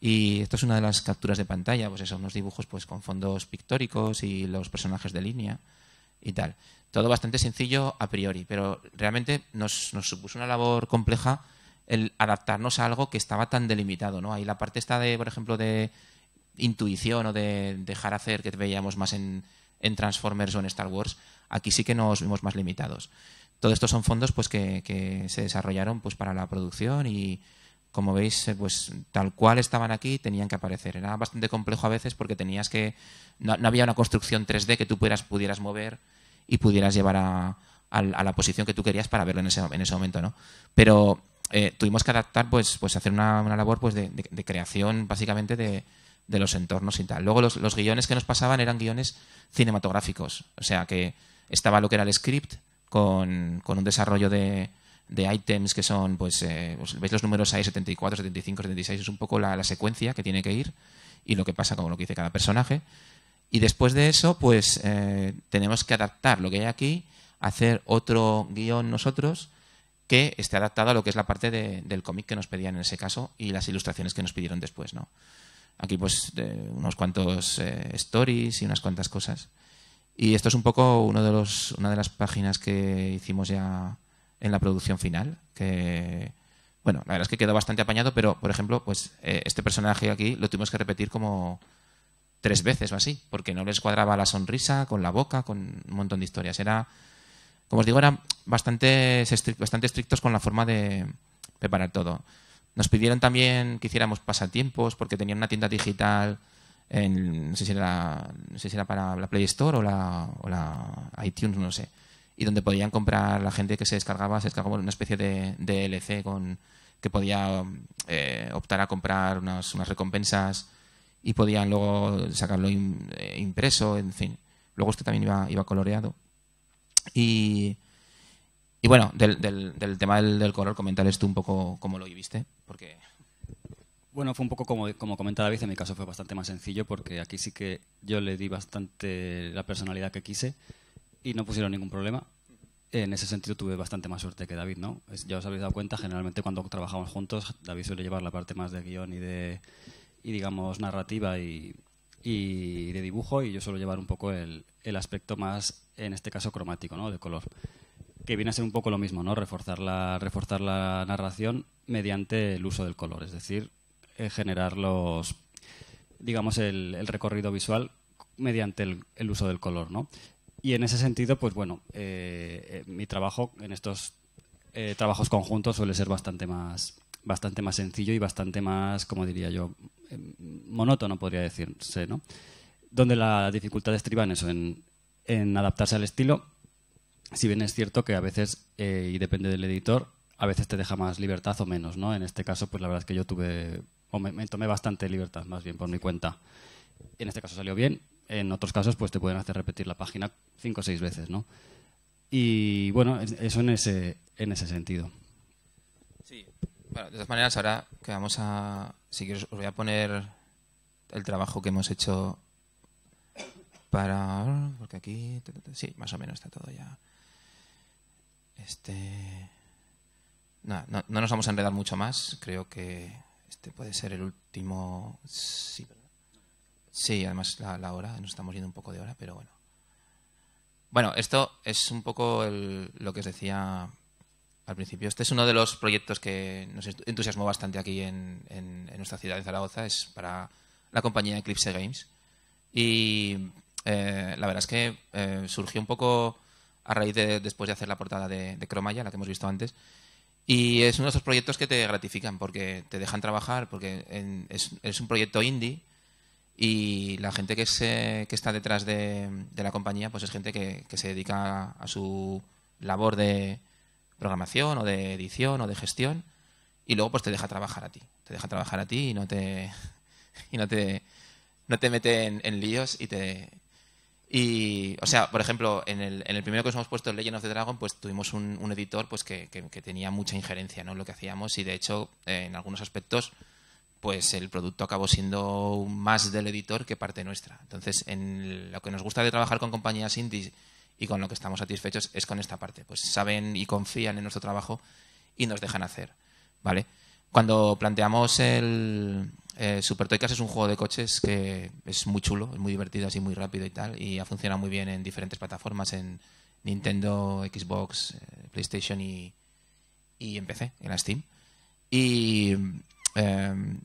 Y esto es una de las capturas de pantalla, pues son unos dibujos pues con fondos pictóricos y los personajes de línea y tal. Todo bastante sencillo a priori, pero realmente nos, nos supuso una labor compleja el adaptarnos a algo que estaba tan delimitado, ¿no? Ahí la parte está de, por ejemplo, de intuición o de dejar hacer que veíamos más en, en Transformers o en Star Wars, aquí sí que nos vimos más limitados. Todos estos son fondos pues que, se desarrollaron pues para la producción y como veis, eh, pues tal cual estaban aquí, tenían que aparecer. Era bastante complejo a veces porque tenías que. No, había una construcción 3D que tú pudieras, mover y pudieras llevar a, la posición que tú querías para verlo en ese, momento, ¿no? Pero eh, tuvimos que adaptar, pues, pues hacer una, labor pues, de, creación, básicamente, de, los entornos y tal. Luego los, los guiones que nos pasaban eran guiones cinematográficos. O sea que estaba lo que era el script con, un desarrollo de, de ítems que son, pues, eh, pues, veis los números ahí, 74, 75, 76, es un poco la, secuencia que tiene que ir y lo que pasa con lo que dice cada personaje. Y después de eso, pues eh, tenemos que adaptar lo que hay aquí, hacer otro guión nosotros que esté adaptado a lo que es la parte de, del cómic que nos pedían en ese caso y las ilustraciones que nos pidieron después, ¿no? Aquí pues unos cuantos eh, stories y unas cuantas cosas. Y esto es un poco uno de los, una de las páginas que hicimos ya en la producción final, que bueno, la verdad es que quedó bastante apañado, pero por ejemplo, pues eh, este personaje aquí lo tuvimos que repetir como tres veces o así, porque no les cuadraba la sonrisa, con la boca, con un montón de historias. Era, como os digo, eran bastante, bastante estrictos con la forma de preparar todo. Nos pidieron también que hiciéramos pasatiempos, porque tenían una tienda digital en, no, sé si era, para la Play Store o la, iTunes, no sé. Y donde podían comprar la gente que se descargaba, se descargaba una especie de, DLC con, que podía eh, optar a comprar unas, recompensas y podían luego sacarlo eh, impreso, en fin. Luego este también iba, coloreado. Y, bueno, del, tema del, color, comentarles tú un poco cómo lo viviste, porque bueno, fue un poco como, como comenta David, en mi caso fue bastante más sencillo porque aquí sí que yo le di bastante la personalidad que quise y no pusieron ningún problema. En ese sentido tuve bastante más suerte que David, ¿no? Ya os habéis dado cuenta, generalmente cuando trabajamos juntos, David suele llevar la parte más de guión y de, digamos, narrativa y, y de dibujo y yo suelo llevar un poco el, el aspecto más, en este caso, cromático, ¿no? De color que viene a ser un poco lo mismo, ¿no? Reforzar la, reforzar la narración mediante el uso del color, es decir, eh, generar los, digamos, el, recorrido visual mediante el, uso del color, ¿no? Y en ese sentido, pues bueno, eh, eh, mi trabajo en estos trabajos conjuntos suele ser bastante más, bastante más sencillo y bastante más, como diría yo, em, monótono, podría decirse, ¿no? Donde la dificultad estriba en eso, en, adaptarse al estilo, si bien es cierto que a veces, y depende del editor, a veces te deja más libertad o menos, ¿no? En este caso, pues la verdad es que yo tuve o me, tomé bastante libertad, más bien, por mi cuenta. En este caso salió bien, en otros casos pues te pueden hacer repetir la página cinco o seis veces, ¿no? Y bueno, eso en ese, en ese sentido. Sí, bueno, de todas maneras ahora que vamos a... Si quieres, os voy a poner el trabajo que hemos hecho para... Porque aquí... Sí, más o menos está todo ya. Este... no nos vamos a enredar mucho más. Creo que este puede ser el último. Sí, sí además la, hora, nos estamos yendo un poco de hora, pero bueno. Bueno, esto es un poco lo que os decía al principio. Este es uno de los proyectos que nos entusiasmó bastante aquí en, nuestra ciudad de Zaragoza, es para la compañía Eclipse Games. Y eh, la verdad es que eh, surgió un poco a raíz de, después de hacer la portada de, de Cromaya, la que hemos visto antes, y es uno de esos proyectos que te gratifican porque te dejan trabajar, porque es, un proyecto indie y la gente que, está detrás de, la compañía pues es gente que, se dedica a su labor de programación o de edición o de gestión y luego pues te deja trabajar a ti. Te deja trabajar a ti y no te, <laughs> y no te, no te mete en líos y te, y, o sea, por ejemplo, en el, en el primero que os hemos puesto, Legend of the Dragon, pues tuvimos un, editor pues que, tenía mucha injerencia en lo que hacíamos y, de hecho, eh, en algunos aspectos, pues el producto acabó siendo más del editor que parte nuestra. Entonces, en lo que nos gusta de trabajar con compañías indies y con lo que estamos satisfechos es con esta parte. Pues saben y confían en nuestro trabajo y nos dejan hacer, ¿vale? Cuando planteamos el, eh, Super Toy Cars es un juego de coches que es muy chulo, es muy divertido, así muy rápido y tal, y ha funcionado muy bien en diferentes plataformas, en Nintendo, Xbox, eh, PlayStation y, y en PC, en la Steam. Em,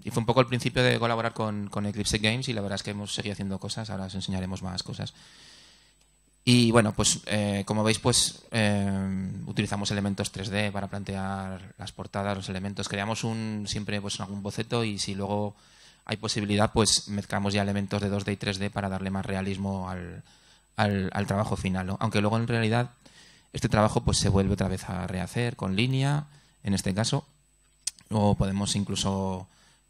y, fue un poco el principio de colaborar con Eclipse Games y la verdad es que hemos seguido haciendo cosas, ahora os enseñaremos más cosas. Y bueno, pues eh, como veis, pues eh, utilizamos elementos 3D para plantear las portadas, los elementos. Creamos un, siempre pues algún boceto y si luego hay posibilidad, pues mezclamos ya elementos de 2D y 3D para darle más realismo al, al, trabajo final. Aunque luego en realidad este trabajo pues se vuelve otra vez a rehacer con línea, en este caso, luego podemos incluso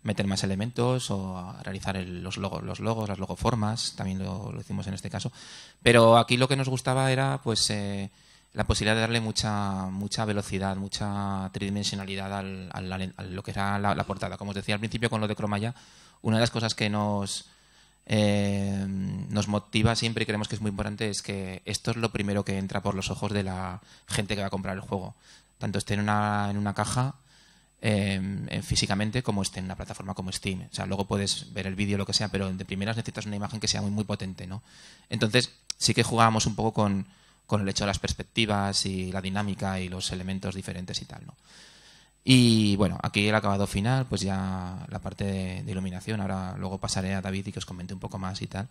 meter más elementos o realizar los, logos, los logos, las logoformas, también lo, hicimos en este caso. Pero aquí lo que nos gustaba era pues eh, la posibilidad de darle mucha, mucha velocidad, mucha tridimensionalidad al, a lo que era la, portada. Como os decía al principio con lo de Cromaya, una de las cosas que nos, eh, nos motiva siempre y creemos que es muy importante es que esto es lo primero que entra por los ojos de la gente que va a comprar el juego. Tanto esté en una, en una caja Em, físicamente como esté en una plataforma como Steam. O sea, luego puedes ver el vídeo, lo que sea, pero de primeras necesitas una imagen que sea muy, potente, ¿no? Entonces, sí que jugábamos un poco con, el hecho de las perspectivas y la dinámica y los elementos diferentes y tal, ¿no? Y bueno, aquí el acabado final, pues ya la parte de, iluminación. Ahora luego pasaré a David y que os comente un poco más y tal.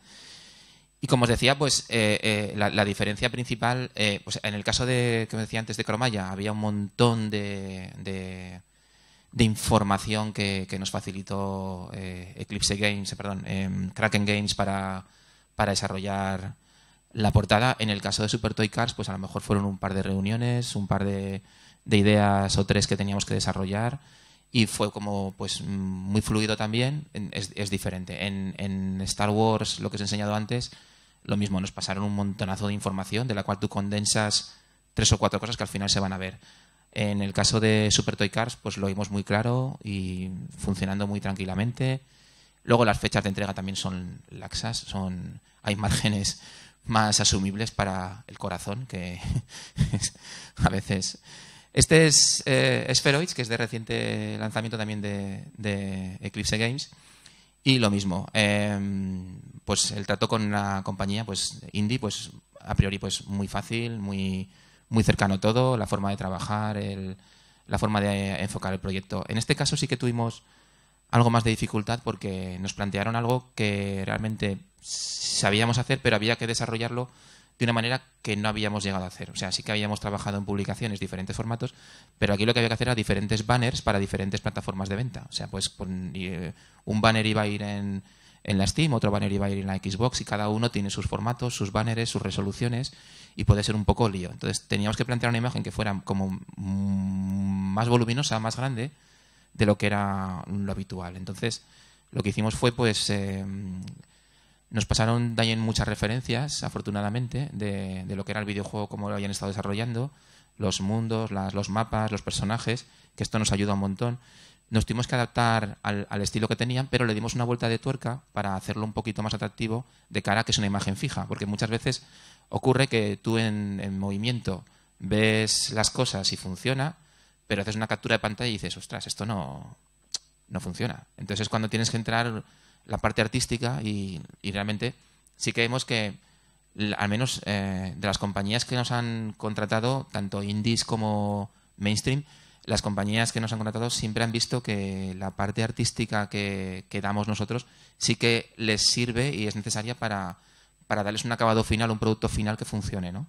Y como os decía, pues eh, eh, la, diferencia principal, eh, pues en el caso de que os decía antes de Cromaya, había un montón de, de información que, que nos facilitó eh, Eclipse Games, eh, perdón, em, Kraken Games para, desarrollar la portada. En el caso de Super Toy Cars, pues a lo mejor fueron un par de reuniones, un par de, de ideas o tres que teníamos que desarrollar y fue como pues muy fluido también, es, diferente. En, en, Star Wars, lo que os he enseñado antes, lo mismo, nos pasaron un montonazo de información de la cual tú condensas tres o cuatro cosas que al final se van a ver. En el caso de Super Toy Cars, pues lo vimos muy claro y funcionando muy tranquilamente. Luego las fechas de entrega también son laxas, son hay márgenes <laughs> más asumibles para el corazón que <laughs> a veces. Este es eh, Spheroids, que es de reciente lanzamiento también de, Eclipse Games. Y lo mismo, em, pues el trato con la compañía pues indie, pues a priori pues muy fácil, muy muy cercano todo, la forma de trabajar, la forma de enfocar el proyecto. En este caso sí que tuvimos algo más de dificultad porque nos plantearon algo que realmente sabíamos hacer, pero había que desarrollarlo de una manera que no habíamos llegado a hacer. O sea, sí que habíamos trabajado en publicaciones, diferentes formatos, pero aquí lo que había que hacer era diferentes banners para diferentes plataformas de venta. O sea, pues eh, un banner iba a ir en en la Steam, otro banner iba a ir en la Xbox y cada uno tiene sus formatos, sus banners, sus resoluciones y puede ser un poco lío. Entonces teníamos que plantear una imagen que fuera como mm, más voluminosa, más grande de lo que era lo habitual. Entonces lo que hicimos fue pues... Em, nos pasaron también muchas referencias, afortunadamente, de, de, lo que era el videojuego, cómo lo habían estado desarrollando, los mundos, las, los mapas, los personajes, que esto nos ayuda un montón nos tuvimos que adaptar al, estilo que tenían, pero le dimos una vuelta de tuerca para hacerlo un poquito más atractivo de cara que es una imagen fija, porque muchas veces ocurre que tú en, movimiento ves las cosas y funciona, pero haces una captura de pantalla y dices, ostras, esto no, funciona. Entonces es cuando tienes que entrar la parte artística y, realmente sí creemos que al menos eh, de las compañías que nos han contratado, tanto indies como mainstream, las compañías que nos han contratado siempre han visto que la parte artística que, damos nosotros sí que les sirve y es necesaria para, para, darles un acabado final, un producto final que funcione. ¿no?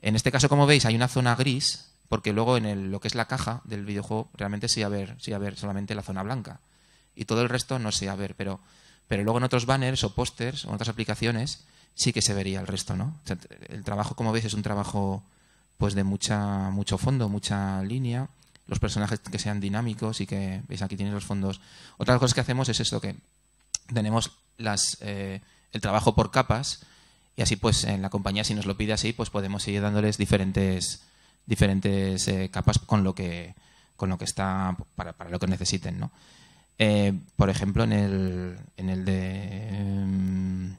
En este caso, como veis, hay una zona gris, porque luego en lo que es la caja del videojuego realmente sí a ver sí a ver, solamente la zona blanca. Y todo el resto no se a ver, pero, pero luego en otros banners o pósters o en otras aplicaciones sí que se vería el resto, el trabajo, como veis, es un trabajo pues de mucha, mucho fondo, mucha línea, los personajes que sean dinámicos y que, veis, aquí tienes los fondos. Otra cosa cosas que hacemos es esto, que tenemos las, eh, el trabajo por capas y así pues en la compañía si nos lo pide así, pues podemos ir dándoles diferentes, diferentes eh, capas con lo que, con lo que está, para, para lo que necesiten, eh, por ejemplo, en el, en el de... Em,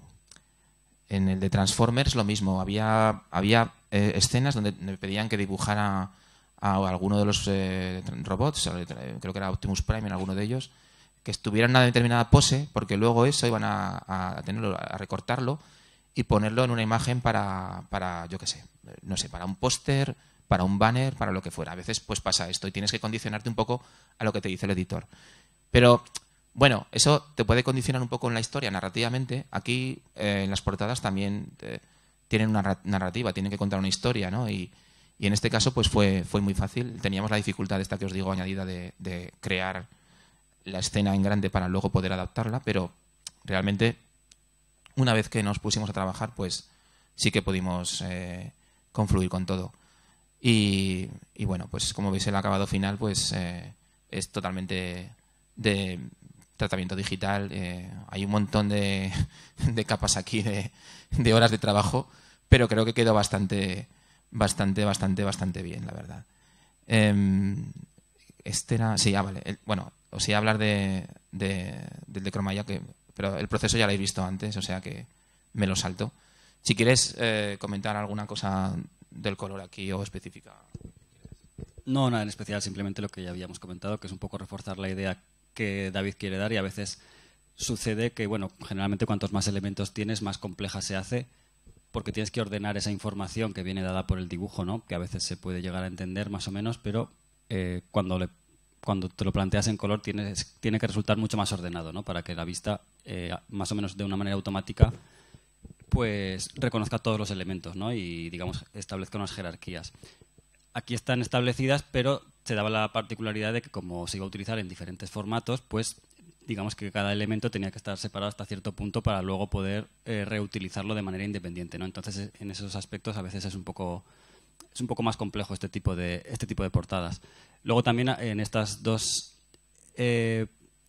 en el de Transformers lo mismo, había, había escenas donde me pedían que dibujara o alguno de los eh, robots, creo que era Optimus Prime en alguno de ellos, que estuvieran en una determinada pose, porque luego eso iban a, tenerlo, a recortarlo y ponerlo en una imagen para, para yo qué sé, no sé, para un póster, para un banner, para lo que fuera. A veces pues pasa esto y tienes que condicionarte un poco a lo que te dice el editor. Pero bueno, eso te puede condicionar un poco en la historia, narrativamente. Aquí eh, en las portadas también eh, tienen una narrativa, tienen que contar una historia, ¿no? Y, y en este caso pues fue, fue muy fácil. Teníamos la dificultad esta que os digo añadida de, crear la escena en grande para luego poder adaptarla, pero realmente una vez que nos pusimos a trabajar pues sí que pudimos eh, confluir con todo. Y, bueno, pues como veis el acabado final pues eh, es totalmente de tratamiento digital. Eh, hay un montón de, <laughs> capas aquí de, horas de trabajo, pero creo que quedó bastante, bastante, bastante, bastante bien, la verdad. Em, este Sí, ah, vale. bueno, os iba a hablar de, de, del de Cromaya, que, pero el proceso ya lo habéis visto antes, o sea que me lo salto. Si quieres eh, comentar alguna cosa del color aquí o específica. No, nada en especial, simplemente lo que ya habíamos comentado, que es un poco reforzar la idea que David quiere dar y a veces sucede que, bueno, generalmente cuantos más elementos tienes, más compleja se hace porque tienes que ordenar esa información que viene dada por el dibujo, Que a veces se puede llegar a entender más o menos, pero eh, cuando, cuando te lo planteas en color tienes, tiene que resultar mucho más ordenado, ¿no? Para que la vista, eh, más o menos de una manera automática, pues reconozca todos los elementos, ¿no? Y, digamos, establezca unas jerarquías. Aquí están establecidas, pero se daba la particularidad de que como se iba a utilizar en diferentes formatos, pues digamos que cada elemento tenía que estar separado hasta cierto punto para luego poder eh, reutilizarlo de manera independiente, ¿no? Entonces, eh, en esos aspectos a veces es un poco es un poco más complejo este tipo de este tipo de portadas. Luego también ah, en estas dos eh,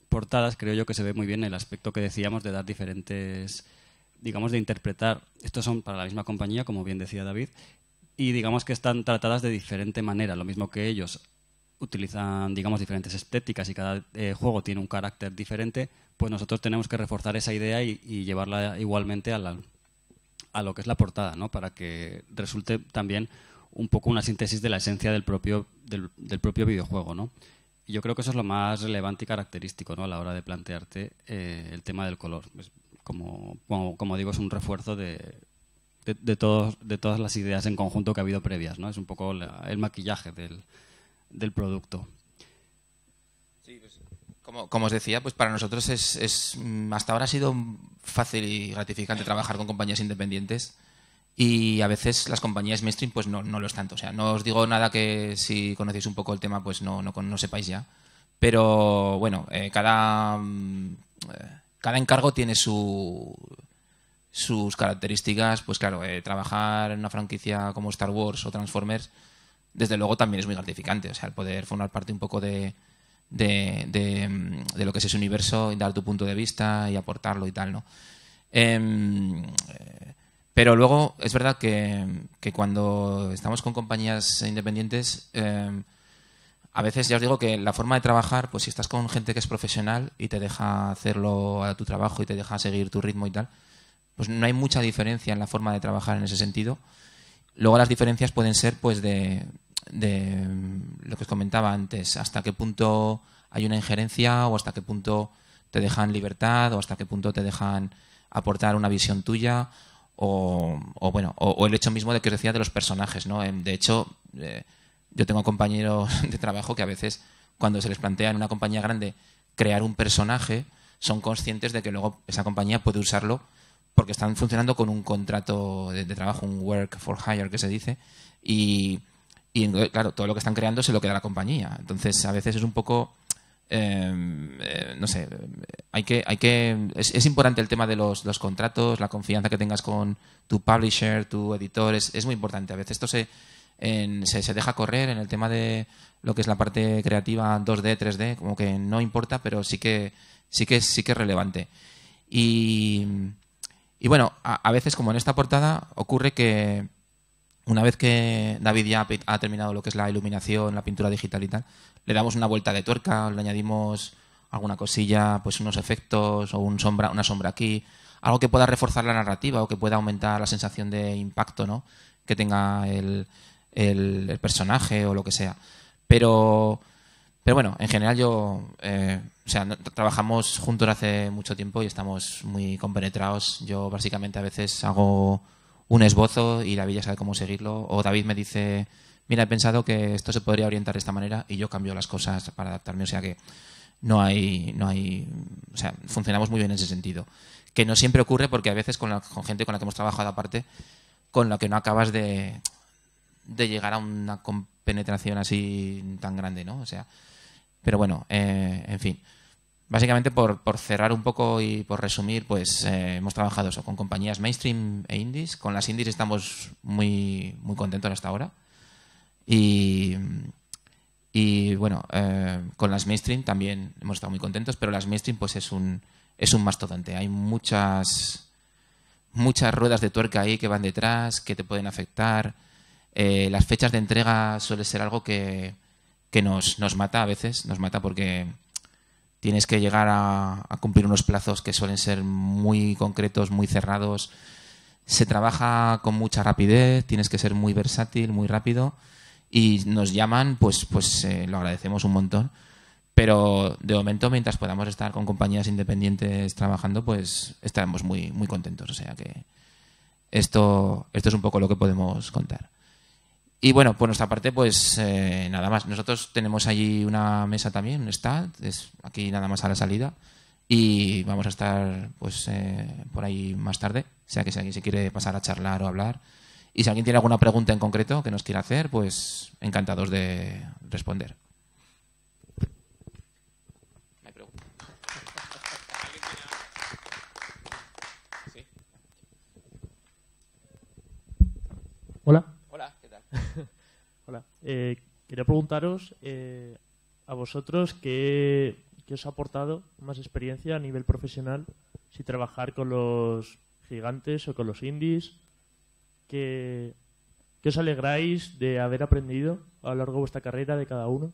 portadas creo yo que se ve muy bien el aspecto que decíamos de dar diferentes digamos de interpretar, estos son para la misma compañía, como bien decía David, y digamos que están tratadas de diferente manera, lo mismo que ellos utilizan, digamos, diferentes estéticas y cada eh, juego tiene un carácter diferente, pues nosotros tenemos que reforzar esa idea y, llevarla igualmente a, a lo que es la portada, ¿no? Para que resulte también un poco una síntesis de la esencia del propio, del, propio videojuego, ¿no? Y yo creo que eso es lo más relevante y característico, ¿no? A la hora de plantearte eh, el tema del color. como, como, digo, es un refuerzo de, de, todos, de todas las ideas en conjunto que ha habido previas, ¿no? Es un poco el maquillaje del del producto. Pues, como, os decía, pues para nosotros es, mm, hasta ahora ha sido fácil y gratificante trabajar con compañías independientes y a veces las compañías mainstream pues no, lo es tanto. O sea, no os digo nada que si conocéis un poco el tema pues no, no, sepáis ya. Pero bueno, eh, cada, mm, eh, cada encargo tiene su, sus características. Pues claro, eh, trabajar en una franquicia como Star Wars o Transformers desde luego también es muy gratificante. O sea, el poder formar parte un poco de, lo que es ese universo y dar tu punto de vista y aportarlo y tal, ¿no? Em, eh, pero luego es verdad que, cuando estamos con compañías independientes, em, a veces ya os digo que la forma de trabajar, pues si estás con gente que es profesional y te deja hacerlo a tu trabajo y te deja seguir tu ritmo y tal, pues no hay mucha diferencia en la forma de trabajar en ese sentido. Luego las diferencias pueden ser pues de, de mm, lo que os comentaba antes, hasta qué punto hay una injerencia o hasta qué punto te dejan libertad o hasta qué punto te dejan aportar una visión tuya o, bueno o, el hecho mismo de que os decía de los personajes no em, de hecho eh, yo tengo compañeros <laughs> de trabajo que a veces cuando se les plantea en una compañía grande crear un personaje son conscientes de que luego esa compañía puede usarlo porque están funcionando con un contrato de trabajo un work for hire que se dice y y claro, todo lo que están creando se lo queda la compañía. Entonces, a veces es un poco. Em, eh, no sé, hay que, hay que es, importante el tema de los, contratos, la confianza que tengas con tu publisher, tu editor, es, muy importante. A veces esto se, deja correr en el tema de lo que es la parte creativa 2D, 3D, como que no importa, pero sí que, sí que, sí que es relevante. Y, bueno, a veces como en esta portada ocurre que una vez que David ya ha terminado lo que es la iluminación, la pintura digital y tal, le damos una vuelta de tuerca, le añadimos alguna cosilla, pues unos efectos o sombra, una sombra aquí, algo que pueda reforzar la narrativa o que pueda aumentar la sensación de impacto, ¿no? Que tenga el, el, personaje o lo que sea. Pero, pero bueno, en general yo, eh, o sea, trabajamos juntos hace mucho tiempo y estamos muy compenetrados. Yo básicamente a veces hago un esbozo y David ya sabe cómo seguirlo. O David me dice, mira, he pensado que esto se podría orientar de esta manera y yo cambio las cosas para adaptarme. O sea que no hay, no hay, o sea, funcionamos muy bien en ese sentido. Que no siempre ocurre porque a veces con, la, gente con la que hemos trabajado aparte, con la que no acabas de, de llegar a una penetración así tan grande, ¿no? O sea, pero bueno, eh, en fin. Básicamente por, por, cerrar un poco y por resumir, pues eh, hemos trabajado con compañías mainstream e indies. Con las indies estamos muy, muy contentos hasta ahora. Y, y bueno, eh, con las mainstream también hemos estado muy contentos, pero las mainstream pues es un, es un mastodonte. Hay muchas, muchas ruedas de tuerca ahí que van detrás, que te pueden afectar. Eh, las fechas de entrega suele ser algo que, que nos, nos mata a veces, nos mata porque tienes que llegar a, cumplir unos plazos que suelen ser muy concretos, muy cerrados. Se trabaja con mucha rapidez, tienes que ser muy versátil, muy rápido. Y nos llaman, pues, pues eh, lo agradecemos un montón. Pero de momento, mientras podamos estar con compañías independientes trabajando, pues estaremos muy, muy contentos. O sea que esto, esto es un poco lo que podemos contar. Y bueno, por nuestra parte, pues eh, nada más. Nosotros tenemos allí una mesa también, un stand, es aquí nada más a la salida. Y vamos a estar pues eh, por ahí más tarde. O sea que si alguien se quiere pasar a charlar o hablar. Y si alguien tiene alguna pregunta en concreto que nos quiera hacer, pues encantados de responder. Hola. <laughs> Hola. Eh, quería preguntaros eh, a vosotros qué, os ha aportado más experiencia a nivel profesional, si trabajar con los gigantes o con los indies, qué, os alegráis de haber aprendido a lo largo de vuestra carrera de cada uno.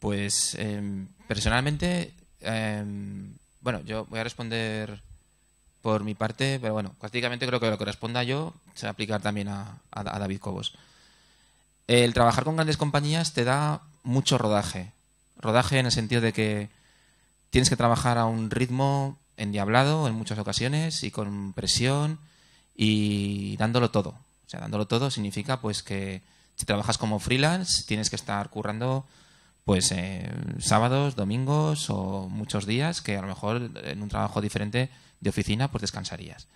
Pues em, personalmente, em, bueno, yo voy a responder por mi parte, pero bueno, prácticamente creo que lo que responda yo se va a aplicar también a, David Cobos. El trabajar con grandes compañías te da mucho rodaje. Rodaje en el sentido de que tienes que trabajar a un ritmo endiablado en muchas ocasiones y con presión y dándolo todo. O sea, dándolo todo significa pues que si trabajas como freelance tienes que estar currando pues eh, sábados, domingos o muchos días que a lo mejor en un trabajo diferente de oficina, pues descansarías.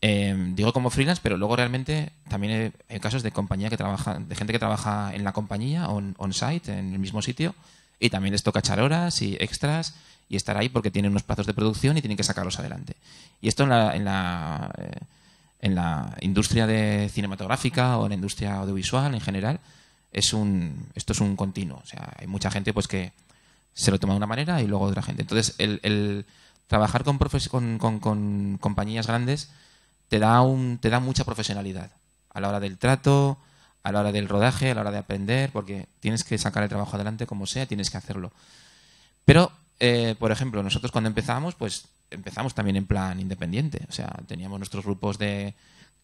Em, digo como freelance, pero luego realmente también hay casos de compañía que trabaja, de gente que trabaja en la compañía, on-site, en el mismo sitio, y también les toca echar horas y extras y estar ahí porque tienen unos plazos de producción y tienen que sacarlos adelante. Y esto en la, en la, eh, en la industria de cinematográfica o en la industria audiovisual en general, es un, esto es un continuo. O sea, hay mucha gente pues que se lo toma de una manera y luego otra gente. Entonces, el trabajar con, compañías grandes te da, un, te da mucha profesionalidad a la hora del trato, a la hora del rodaje, a la hora de aprender, porque tienes que sacar el trabajo adelante como sea, tienes que hacerlo. Pero, eh, por ejemplo, nosotros cuando empezamos, pues empezamos también en plan independiente. O sea, teníamos nuestros grupos de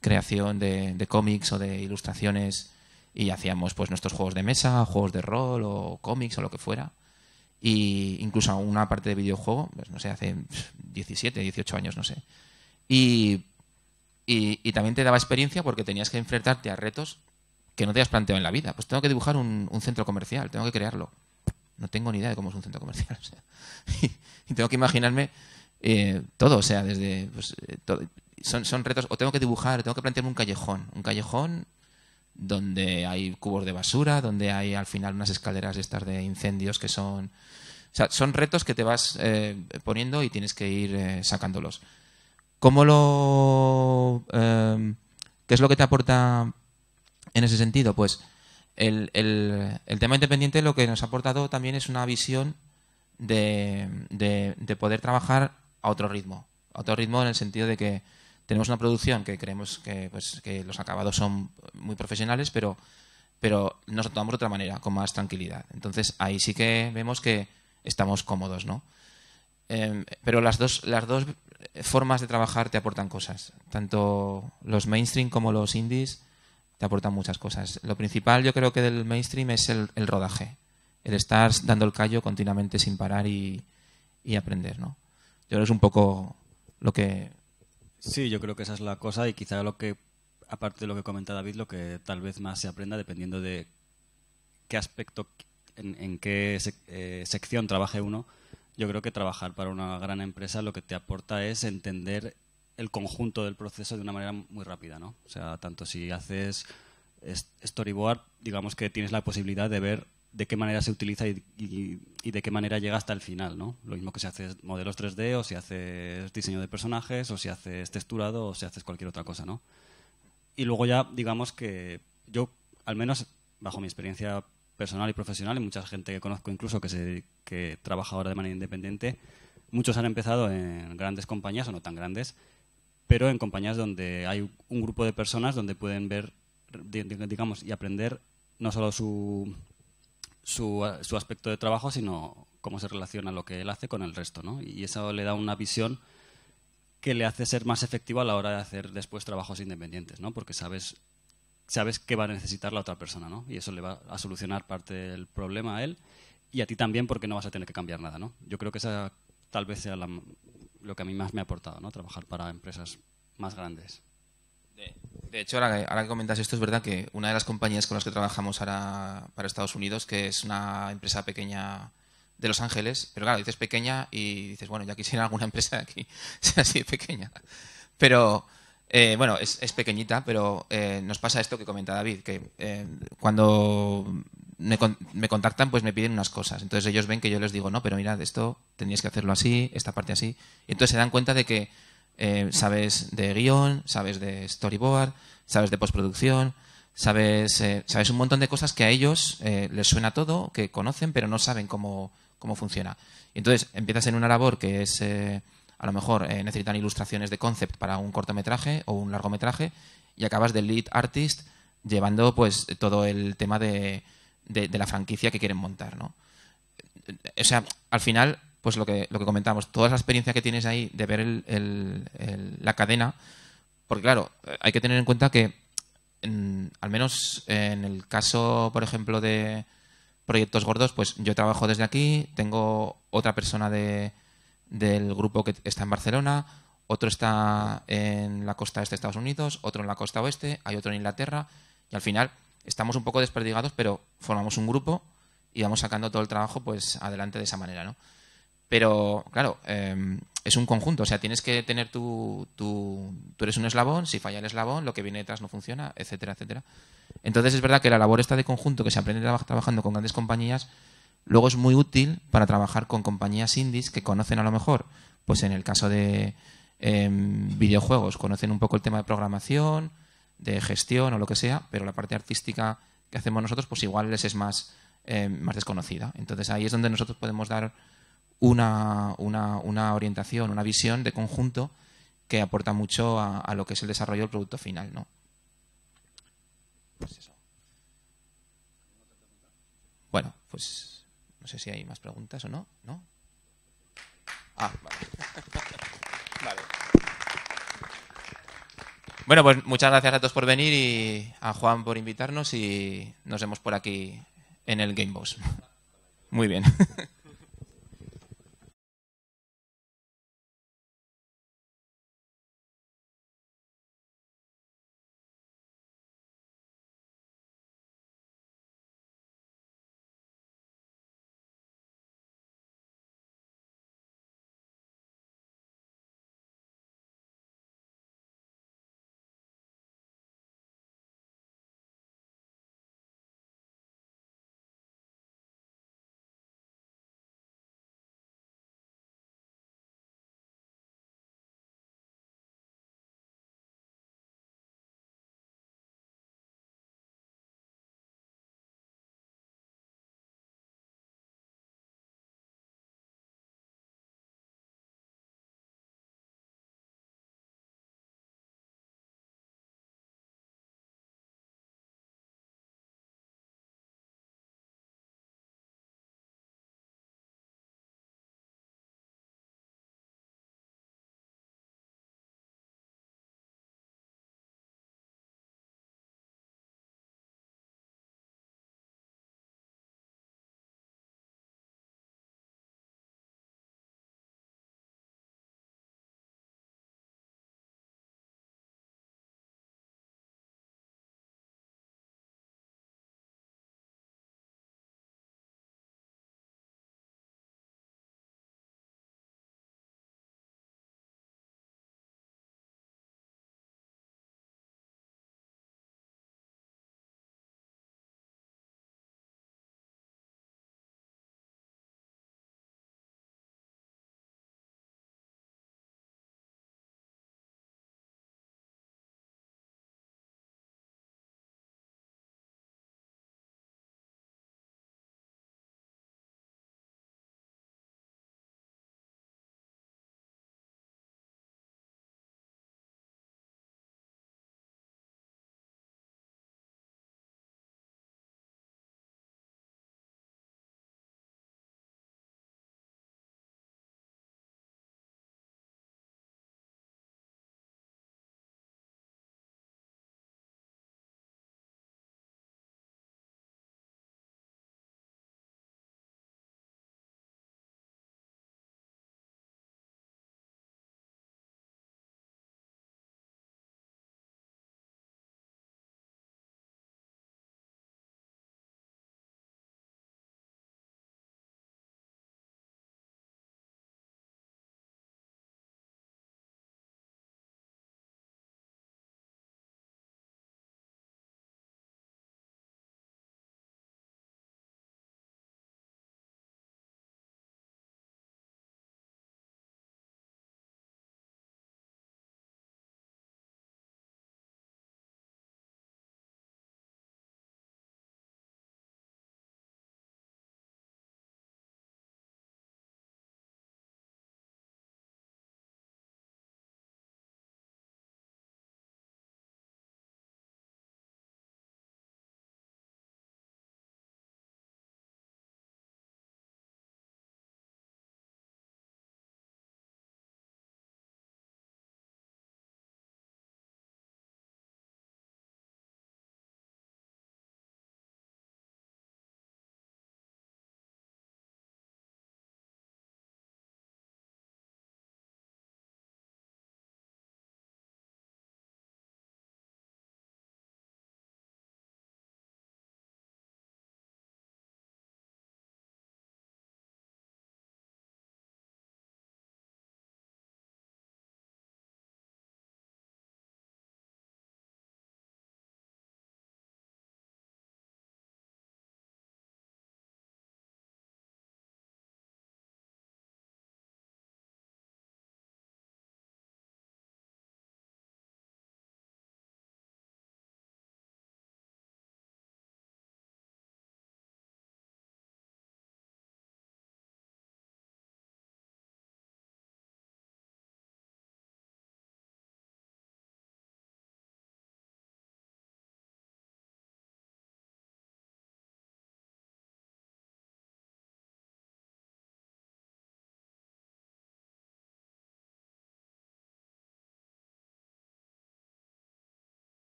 creación de, de cómics o de ilustraciones y hacíamos pues nuestros juegos de mesa, juegos de rol o cómics o lo que fuera incluso una parte de videojuego, pues, no sé, hace 17, 18 años, no sé. Y, también te daba experiencia porque tenías que enfrentarte a retos que no te has planteado en la vida. Pues tengo que dibujar un, centro comercial, tengo que crearlo. No tengo ni idea de cómo es un centro comercial. <laughs> y, tengo que imaginarme eh, todo, o sea, desde... Pues, eh, son, son retos, o tengo que dibujar, tengo que plantearme un callejón. Un callejón donde hay cubos de basura, donde hay al final unas escaleras estas de incendios que son... O sea, son retos que te vas eh, poniendo y tienes que ir eh, sacándolos. ¿Cómo lo... Em, ¿Qué es lo que te aporta en ese sentido? Pues el, tema independiente lo que nos ha aportado también es una visión de, de poder trabajar a otro ritmo. A otro ritmo en el sentido de que tenemos una producción que creemos que, pues, los acabados son muy profesionales, pero, pero nos tomamos de otra manera, con más tranquilidad. Entonces ahí sí que vemos que estamos cómodos, ¿no? Em, pero las dos, las dos formas de trabajar te aportan cosas. Tanto los mainstream como los indies te aportan muchas cosas. Lo principal yo creo que del mainstream es el, rodaje, el estar dando el callo continuamente sin parar y, y aprender, ¿no? Yo creo que es un poco lo que Sí, yo creo que esa es la cosa y quizá lo que, aparte de lo que comenta David, lo que tal vez más se aprenda dependiendo de qué aspecto, en, qué eh, sección trabaje uno, yo creo que trabajar para una gran empresa lo que te aporta es entender el conjunto del proceso de una manera muy rápida, ¿no? O sea, tanto si haces storyboard, digamos que tienes la posibilidad de ver de qué manera se utiliza y, de qué manera llega hasta el final, ¿no? Lo mismo que si haces modelos 3D o si haces diseño de personajes o si haces texturado o si haces cualquier otra cosa, ¿no? Y luego ya, digamos que yo, al menos bajo mi experiencia personal y profesional, y mucha gente que conozco incluso que, se, que trabaja ahora de manera independiente, muchos han empezado en grandes compañías o no tan grandes, pero en compañías donde hay un grupo de personas donde pueden ver, digamos, y aprender no solo su su, su, aspecto de trabajo, sino cómo se relaciona lo que él hace con el resto. ¿no? Y eso le da una visión que le hace ser más efectivo a la hora de hacer después trabajos independientes, ¿no? porque sabes, sabes qué va a necesitar la otra persona ¿no? y eso le va a solucionar parte del problema a él y a ti también porque no vas a tener que cambiar nada. ¿no? Yo creo que esa tal vez sea lo que a mí más me ha aportado, ¿no? trabajar para empresas más grandes de hecho, ahora que, comentas esto, es verdad que una de las compañías con las que trabajamos ahora para Estados Unidos, que es una empresa pequeña de Los Ángeles, pero claro, dices pequeña y dices, bueno, ya quisiera alguna <laughs> empresa de aquí sea así pequeña. Pero, eh, bueno, es, pequeñita, pero eh, nos pasa esto que comenta David, que eh, cuando me, contactan, pues me piden unas cosas. Entonces ellos ven que yo les digo, no, pero mirad, esto tendrías que hacerlo así, esta parte así. Y entonces se dan cuenta de que eh, sabes de guión, sabes de storyboard, sabes de postproducción, sabes, eh, sabes un montón de cosas que a ellos eh, les suena todo, que conocen, pero no saben cómo, cómo funciona. Y entonces empiezas en una labor que es, a lo mejor necesitan ilustraciones de concept para un cortometraje o un largometraje, y acabas de lead artist llevando pues todo el tema de, de la franquicia que quieren montar, ¿no? O sea, al final pues lo que, lo que comentamos, toda la experiencia que tienes ahí de ver la cadena, porque claro, hay que tener en cuenta que, al menos en el caso, por ejemplo, de proyectos gordos, pues yo trabajo desde aquí, tengo otra persona del grupo que está en Barcelona, otro está en la costa este de Estados Unidos, otro en la costa oeste, hay otro en Inglaterra, y al final estamos un poco desperdigados, pero formamos un grupo y vamos sacando todo el trabajo pues adelante de esa manera, ¿no? Pero, claro, em, es un conjunto. O sea, tienes que tener tu, tu, Tú eres un eslabón, si falla el eslabón, lo que viene detrás no funciona, etcétera, etcétera. Entonces es verdad que la labor esta de conjunto que se aprende trabajando con grandes compañías, luego es muy útil para trabajar con compañías indies que conocen a lo mejor, pues en el caso de em, videojuegos, conocen un poco el tema de programación, de gestión o lo que sea, pero la parte artística que hacemos nosotros, pues igual les es más em, desconocida. Entonces ahí es donde nosotros podemos dar una, una, una, orientación, una visión de conjunto que aporta mucho a, lo que es el desarrollo del producto final. ¿no? Pues bueno, pues no sé si hay más preguntas o no. ¿No? Ah, <laughs> vale. Bueno, pues muchas gracias a todos por venir y a Juan por invitarnos y nos vemos por aquí en el Game Boss. <laughs> Muy bien. <laughs>